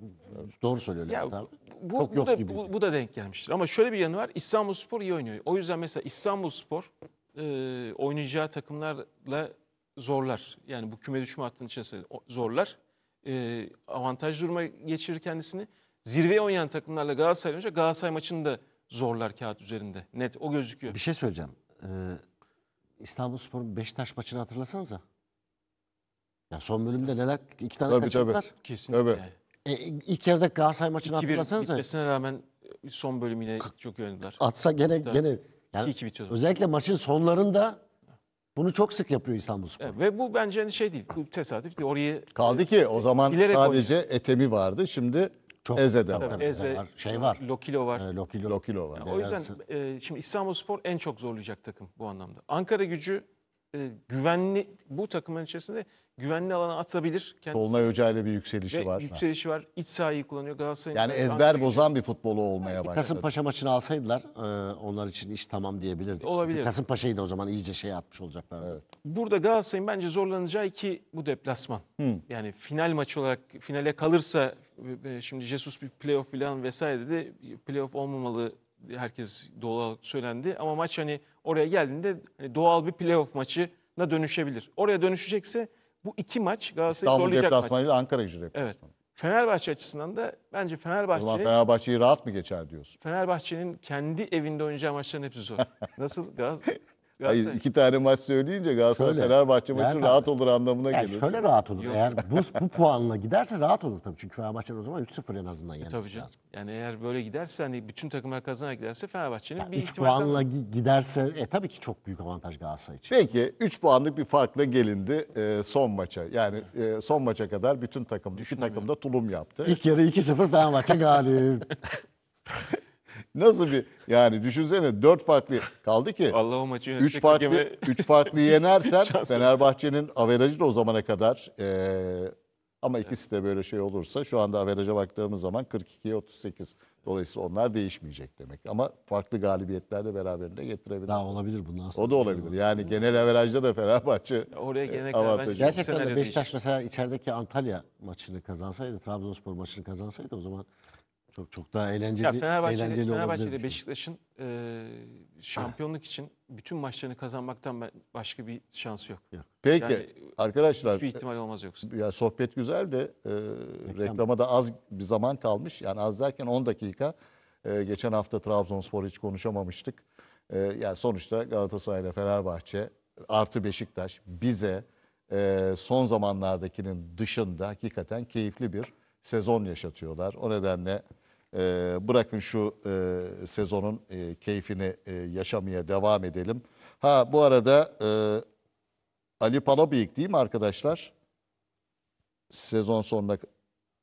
Doğru söylüyorlar. ya, Bu, Çok bu yok da, gibiydi. Bu, bu da denk gelmiştir ama şöyle bir yanı var. İstanbulspor iyi oynuyor. O yüzden mesela İstanbulspor e, oynayacağı takımlarla zorlar. Yani bu küme düşme hattının içerisinde zorlar. E, avantaj duruma geçirir kendisini. Zirveye oynayan takımlarla Galatasaray önce Galatasaray maçını da zorlar kağıt üzerinde. Net o gözüküyor. Bir şey söyleyeceğim. Ee, İstanbul Spor'un Beşiktaş maçını hatırlasanıza. Ya son bölümde neler iki tane tabii, Tabii. Kesinlikle. Tabii. E, e, ilk yarıda Galatasaray maçını hatırlasanız hatırlasanıza. Gitmesine rağmen e, son bölüm yine çok yönlüler. Atsa gene tabii. gene yani, özellikle maçın sonlarında bunu çok sık yapıyor İstanbulspor. Evet, ve bu bence hani şey değil, bu tesadüf değil. Orayı Kaldı ki o zaman bilerek sadece Etemi vardı. Şimdi çok Eze de var. Eze, var. Şey var. Lokilo var. E, Lokilo. Lokilo var. Yani o yüzden e, şimdi İstanbulspor en çok zorlayacak takım bu anlamda. Ankara gücü ee, güvenli bu takımın içerisinde güvenli alana atabilir. Kendisi. Dolunay Hoca ile bir yükselişi Ve var. Yükselişi var. İç sahayı kullanıyor. Galatasaray'ın yani ezber bozan bir futbolu olmaya başladı. Kasımpaşa maçını alsaydılar e, onlar için iş tamam diyebilirdik. Olabilir. Çünkü Kasımpaşa'yı da o zaman iyice şey atmış olacaklar. Evet. Burada Galatasaray'ın bence zorlanacağı iki bu deplasman. Hı. Yani final maçı olarak finale kalırsa e, e, şimdi Jesus bir playoff falan vesaire dedi. Playoff olmamalı herkes doğal söylendi. Ama maç hani oraya geldiğinde e, doğal bir playoff maçına dönüşebilir. Oraya dönüşecekse bu iki maç Galatasaray'ı İstanbul zorlayacak maç. deplasmanı ile Ankara gücü deplasmanı. Evet. Fenerbahçe açısından da bence O zaman Fenerbahçe Fenerbahçe'yi rahat mı geçer diyorsun? Fenerbahçe'nin kendi evinde oynayacağı maçların hepsi zor. [laughs] Nasıl Galatasaray? Hayır iki tane maç söyleyince Galatasaray şöyle, Fenerbahçe maçı yani, rahat olur anlamına yani gelir. Şöyle rahat olur. Yok. Eğer bu, bu puanla giderse rahat olur tabii. Çünkü Fenerbahçe o zaman 3-0 en azından e, yenmesi e, tabii canım. lazım. Yani eğer böyle giderse hani bütün takımlar kazanarak giderse Fenerbahçe'nin yani bir 3 puanla giderse e, tabii ki çok büyük avantaj Galatasaray için. Peki 3 puanlık bir farkla gelindi e, son maça. Yani e, son maça kadar bütün takım, iki takım da tulum yaptı. İlk yarı 2-0 Fenerbahçe galip. [laughs] Nasıl bir yani düşünsene dört farklı kaldı ki. Allah o maçı üç farklı, gemi... üç farklı yenersen [laughs] Fenerbahçe'nin averajı da o zamana kadar e, ama ikisi de böyle şey olursa şu anda averaja baktığımız zaman 42'ye 38. Dolayısıyla onlar değişmeyecek demek. Ama farklı galibiyetler beraberinde getirebilir. Daha olabilir bundan sonra. O da olabilir. Yani genel averajda da Fenerbahçe oraya gelene kadar Gerçekten de Beşiktaş değişir. mesela içerideki Antalya maçını kazansaydı, Trabzonspor maçını kazansaydı o zaman çok çok daha eğlenceli, ya Fenerbahçe'de, eğlenceli Fenerbahçe'de Beşiktaş'ın e, şampiyonluk ha. için bütün maçlarını kazanmaktan başka bir şansı yok. yok. Peki yani, arkadaşlar. Hiçbir e, ihtimal olmaz yoksa. Ya sohbet güzel de e, reklama da az bir zaman kalmış. Yani az derken 10 dakika. E, geçen hafta Trabzonspor hiç konuşamamıştık. E, yani sonuçta Galatasaray ile Fenerbahçe artı Beşiktaş bize e, son zamanlardakinin dışında hakikaten keyifli bir sezon yaşatıyorlar. O nedenle e, bırakın şu e, sezonun e, keyfini e, yaşamaya devam edelim. Ha bu arada e, Ali Palabıyık değil mi arkadaşlar? Sezon sonuna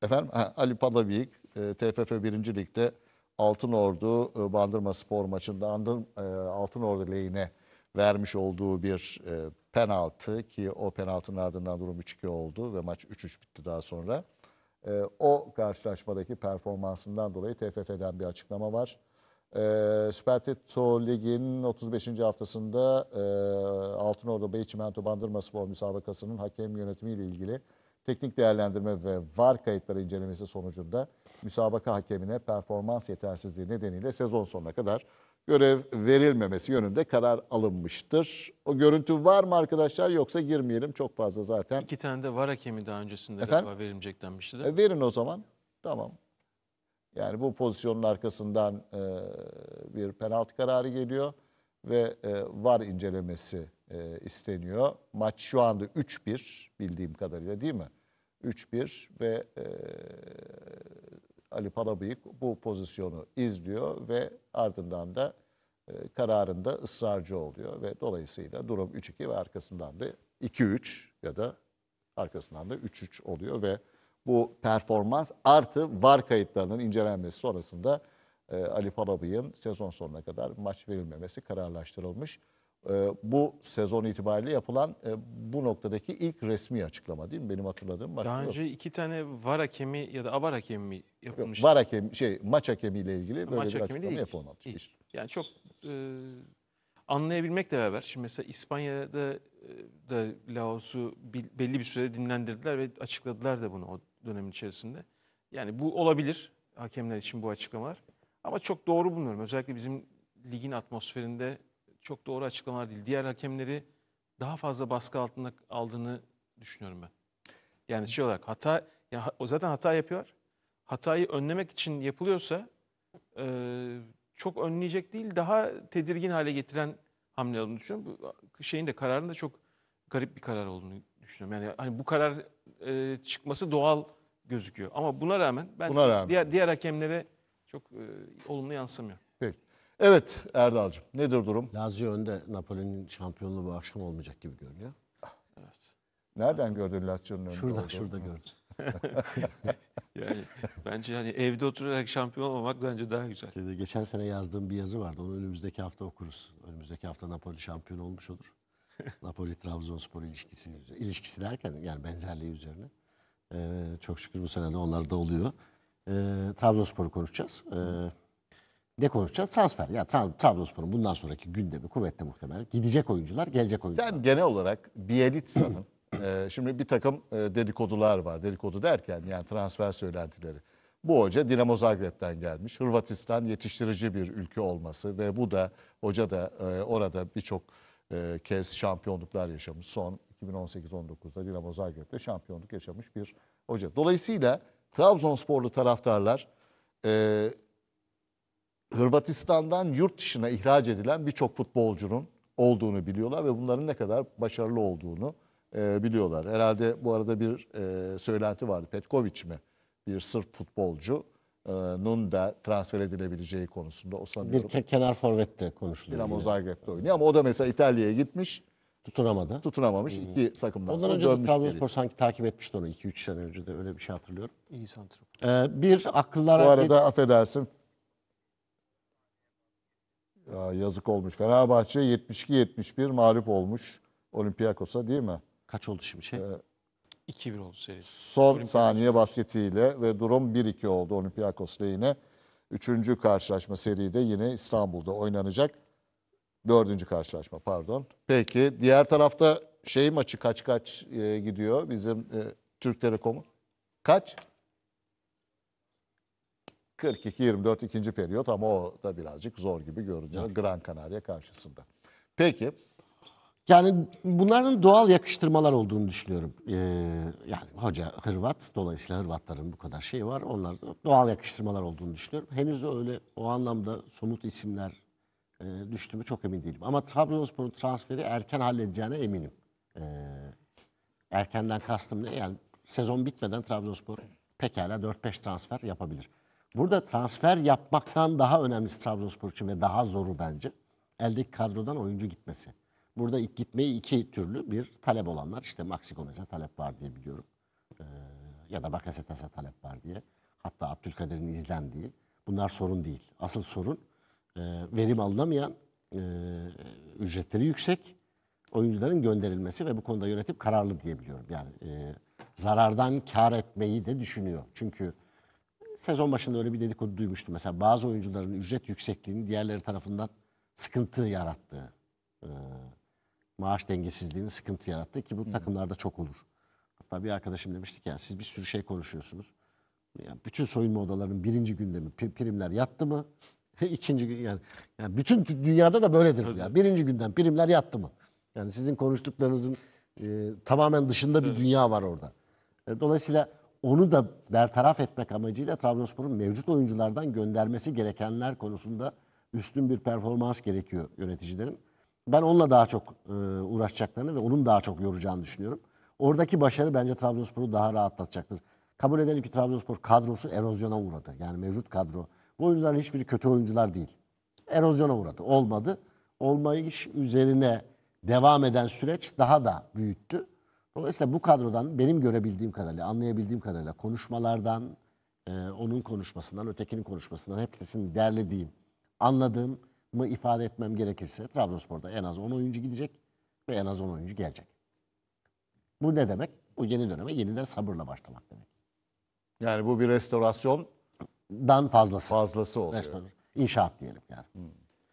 efendim ha, Ali Palabıyık e, TFF 1. Lig'de Altın Ordu e, Bandırma Spor maçında Andın, e, Altın Ordu lehine vermiş olduğu bir e, penaltı ki o penaltının ardından durum 3-2 oldu ve maç 3-3 bitti daha sonra. E, o karşılaşmadaki performansından dolayı TFF'den bir açıklama var. E, Süper Tito Ligi'nin 35. haftasında e, Altınordu Bey Çimento Bandırma Spor müsabakasının hakem yönetimiyle ilgili teknik değerlendirme ve VAR kayıtları incelemesi sonucunda müsabaka hakemine performans yetersizliği nedeniyle sezon sonuna kadar görev verilmemesi yönünde karar alınmıştır. O görüntü var mı arkadaşlar yoksa girmeyelim çok fazla zaten. İki tane de var hakemi daha öncesinde Efendim? galiba verilecek denmişti de. E, verin o zaman. Tamam. Yani bu pozisyonun arkasından e, bir penaltı kararı geliyor ve e, var incelemesi e, isteniyor. Maç şu anda 3-1 bildiğim kadarıyla değil mi? 3-1 ve e, Ali Palabıyık bu pozisyonu izliyor ve ardından da e, kararında ısrarcı oluyor ve dolayısıyla durum 3-2 ve arkasından da 2-3 ya da arkasından da 3-3 oluyor ve bu performans artı VAR kayıtlarının incelenmesi sonrasında e, Ali Palabıyık'ın sezon sonuna kadar maç verilmemesi kararlaştırılmış. Ee, bu sezon itibariyle yapılan e, bu noktadaki ilk resmi açıklama değil mi? Benim hatırladığım başka Daha önce yok. iki tane var hakemi ya da avar hakemi yapılmış. Var hakemi şey maç hakemiyle ilgili böyle maç bir açıklama ilk, yapılmadı. Yani çok e, anlayabilmekle beraber şimdi mesela İspanya'da e, da Laos'u belli bir süre dinlendirdiler ve açıkladılar da bunu o dönemin içerisinde. Yani bu olabilir hakemler için bu açıklamalar. Ama çok doğru bulmuyorum. Özellikle bizim ligin atmosferinde çok doğru açıklamalar değil. Diğer hakemleri daha fazla baskı altında aldığını düşünüyorum ben. Yani şey olarak hata, yani o zaten hata yapıyor. Hatayı önlemek için yapılıyorsa e, çok önleyecek değil, daha tedirgin hale getiren hamle olduğunu düşünüyorum. Bu şeyin de kararın da çok garip bir karar olduğunu düşünüyorum. Yani hani bu karar e, çıkması doğal gözüküyor. Ama buna rağmen ben buna rağmen. diğer diğer hakemlere çok e, olumlu yansımıyor. Evet Erdal'cığım nedir durum? Lazio önde Napoli'nin şampiyonluğu bu akşam olmayacak gibi görünüyor. Evet. Nereden gördün Lazio'nun önünde Şurada olduğunu? şurada gördüm. [laughs] Yani bence yani evde oturarak şampiyon olmak bence daha güzel. Dedi, geçen sene yazdığım bir yazı vardı. Onu önümüzdeki hafta okuruz. Önümüzdeki hafta Napoli şampiyon olmuş olur. [laughs] Napoli Trabzonspor ilişkisi ilişkisi derken yani benzerliği üzerine. Ee, çok şükür bu sene de onlar da oluyor. Ee, Trabzonspor'u konuşacağız. Ee, ne konuşacağız? Transfer. Ya Tra- Trabzonspor'un bundan sonraki gündemi kuvvetli muhtemelen. Gidecek oyuncular, gelecek oyuncular. Sen genel olarak Bielitsa'nın [clears throat] e, şimdi bir takım e, dedikodular var. Dedikodu derken yani transfer söylentileri. Bu hoca Dinamo Zagreb'den gelmiş. Hırvatistan yetiştirici bir ülke olması ve bu da hoca da e, orada birçok e, kez şampiyonluklar yaşamış. Son 2018-19'da Dinamo Zagreb'de şampiyonluk yaşamış bir hoca. Dolayısıyla Trabzonsporlu taraftarlar e, Hırvatistan'dan yurt dışına ihraç edilen birçok futbolcunun olduğunu biliyorlar ve bunların ne kadar başarılı olduğunu e, biliyorlar. Herhalde bu arada bir e, söylenti vardı. Petkovic mi? Bir Sırp futbolcu e, nun da transfer edilebileceği konusunda o sanıyorum. Bir kenar forvette konuşuluyor. Dinamo Zagreb'de oynuyor ama o da mesela İtalya'ya gitmiş. Tutunamadı. Tutunamamış. Hmm. iki takımdan Ondan sonra önce Trabzonspor sanki takip etmişti onu 2-3 sene önce de öyle bir şey hatırlıyorum. İyi santrop. Ee, bir akıllara... Bu arada et... affedersin ee, yazık olmuş. Fenerbahçe 72-71 mağlup olmuş Olympiakos'a değil mi? Kaç oldu şimdi şey? Ee, 2-1 oldu seri. Son saniye basketiyle ve durum 1-2 oldu Olympiakos lehine. Üçüncü karşılaşma de yine İstanbul'da oynanacak. Dördüncü karşılaşma pardon. Peki diğer tarafta şey maçı kaç kaç e, gidiyor bizim e, Türk Telekom'u? Kaç? 42-24 ikinci periyot ama o da birazcık zor gibi görünüyor Gran Canaria karşısında. Peki. Yani bunların doğal yakıştırmalar olduğunu düşünüyorum. Ee, yani hoca Hırvat, dolayısıyla Hırvatların bu kadar şeyi var. Onlar doğal yakıştırmalar olduğunu düşünüyorum. Henüz öyle o anlamda somut isimler e, düştü mü çok emin değilim. Ama Trabzonspor'un transferi erken halledeceğine eminim. Ee, erkenden kastım ne? Yani sezon bitmeden Trabzonspor pekala 4-5 transfer yapabilir. Burada transfer yapmaktan daha önemlisi Trabzonspor için ve daha zoru bence. Eldeki kadrodan oyuncu gitmesi. Burada gitmeyi iki türlü bir talep olanlar. işte Maxi Gomez'e talep var diye biliyorum. Ee, ya da Bakasetas'a talep var diye. Hatta Abdülkadir'in izlendiği. Bunlar sorun değil. Asıl sorun e, verim alınamayan, e, ücretleri yüksek oyuncuların gönderilmesi ve bu konuda yönetim kararlı diye biliyorum. Yani e, zarardan kar etmeyi de düşünüyor. Çünkü Sezon başında öyle bir dedikodu duymuştum. Mesela bazı oyuncuların ücret yüksekliğini diğerleri tarafından sıkıntı yarattığı, e, maaş dengesizliğini sıkıntı yarattığı ki bu takımlarda çok olur. Hatta bir arkadaşım demişti ki yani siz bir sürü şey konuşuyorsunuz. Yani bütün soyunma odalarının birinci gündemi primler yattı mı? [laughs] İkinci gün yani, yani bütün dünyada da böyledir. Evet. Yani birinci günden primler yattı mı? Yani sizin konuştuklarınızın e, tamamen dışında evet. bir dünya var orada. E, dolayısıyla onu da bertaraf etmek amacıyla Trabzonspor'un mevcut oyunculardan göndermesi gerekenler konusunda üstün bir performans gerekiyor yöneticilerin. Ben onunla daha çok e, uğraşacaklarını ve onun daha çok yoracağını düşünüyorum. Oradaki başarı bence Trabzonspor'u daha rahatlatacaktır. Kabul edelim ki Trabzonspor kadrosu erozyona uğradı. Yani mevcut kadro. Bu oyuncuların hiçbiri kötü oyuncular değil. Erozyona uğradı. Olmadı. Olmayış üzerine devam eden süreç daha da büyüttü. Dolayısıyla bu kadrodan benim görebildiğim kadarıyla, anlayabildiğim kadarıyla konuşmalardan, e, onun konuşmasından, ötekinin konuşmasından hepsini derlediğim, anladığım mı ifade etmem gerekirse Trabzonspor'da en az 10 oyuncu gidecek ve en az 10 oyuncu gelecek. Bu ne demek? Bu yeni döneme yeniden sabırla başlamak demek. Yani bu bir restorasyon dan fazlası. Fazlası oluyor. Restorasyon. İnşaat diyelim yani. Hmm.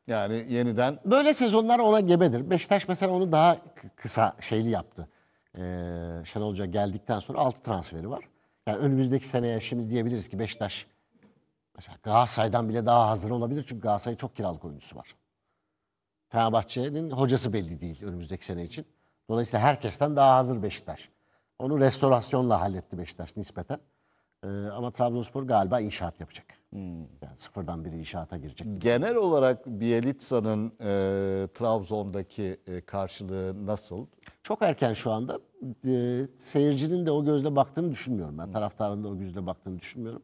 Yani yeniden... Böyle sezonlar ona gebedir. Beşiktaş mesela onu daha kısa şeyli yaptı e, Şenol Hoca geldikten sonra 6 transferi var. Yani önümüzdeki seneye şimdi diyebiliriz ki Beşiktaş mesela Galatasaray'dan bile daha hazır olabilir. Çünkü Galatasaray'ın çok kiralık oyuncusu var. Fenerbahçe'nin hocası belli değil önümüzdeki sene için. Dolayısıyla herkesten daha hazır Beşiktaş. Onu restorasyonla halletti Beşiktaş nispeten. Ee, ama Trabzonspor galiba inşaat yapacak. Hmm. Yani sıfırdan bir inşaata girecek. Genel olarak Bielitsa'nın e, Trabzon'daki e, karşılığı nasıl? Çok erken şu anda. E, seyircinin de o gözle baktığını düşünmüyorum. Ben hmm. taraftarın da o gözle baktığını düşünmüyorum.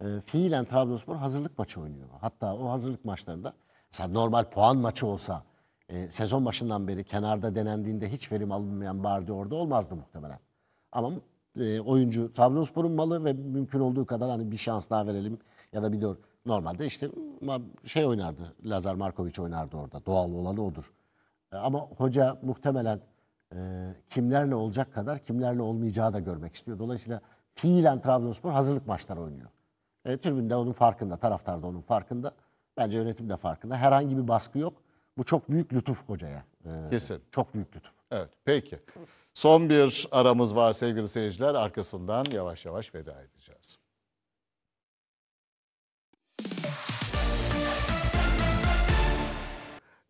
E, fiilen Trabzonspor hazırlık maçı oynuyor. Hatta o hazırlık maçlarında mesela normal puan maçı olsa e, sezon başından beri kenarda denendiğinde hiç verim alınmayan Bardi orada olmazdı muhtemelen. Ama e, oyuncu Trabzonspor'un malı ve mümkün olduğu kadar hani bir şans daha verelim ya da bir dört. Normalde işte şey oynardı. Lazar Markoviç oynardı orada. Doğal olanı odur. E, ama hoca muhtemelen e, kimlerle olacak kadar kimlerle olmayacağı da görmek istiyor. Dolayısıyla fiilen Trabzonspor hazırlık maçları oynuyor. E, de onun farkında, taraftar da onun farkında. Bence yönetim de farkında. Herhangi bir baskı yok. Bu çok büyük lütuf hocaya. E, Kesin. Çok büyük lütuf. Evet, peki. Son bir aramız var sevgili seyirciler. Arkasından yavaş yavaş veda edeceğiz.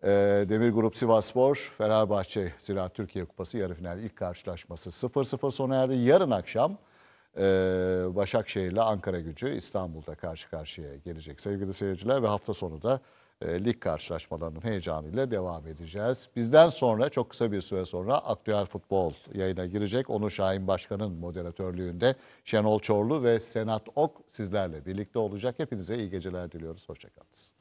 Ee, Demir Grup Sivaspor, Fenerbahçe Ziraat Türkiye Kupası yarı final ilk karşılaşması 0-0 sona erdi. Yarın akşam ee, Başakşehir ile Ankara gücü İstanbul'da karşı karşıya gelecek sevgili seyirciler ve hafta sonu da e, lig karşılaşmalarının heyecanıyla devam edeceğiz. Bizden sonra çok kısa bir süre sonra aktüel futbol yayına girecek. Onu Şahin Başkan'ın moderatörlüğünde Şenol Çorlu ve Senat Ok sizlerle birlikte olacak. Hepinize iyi geceler diliyoruz. Hoşçakalın.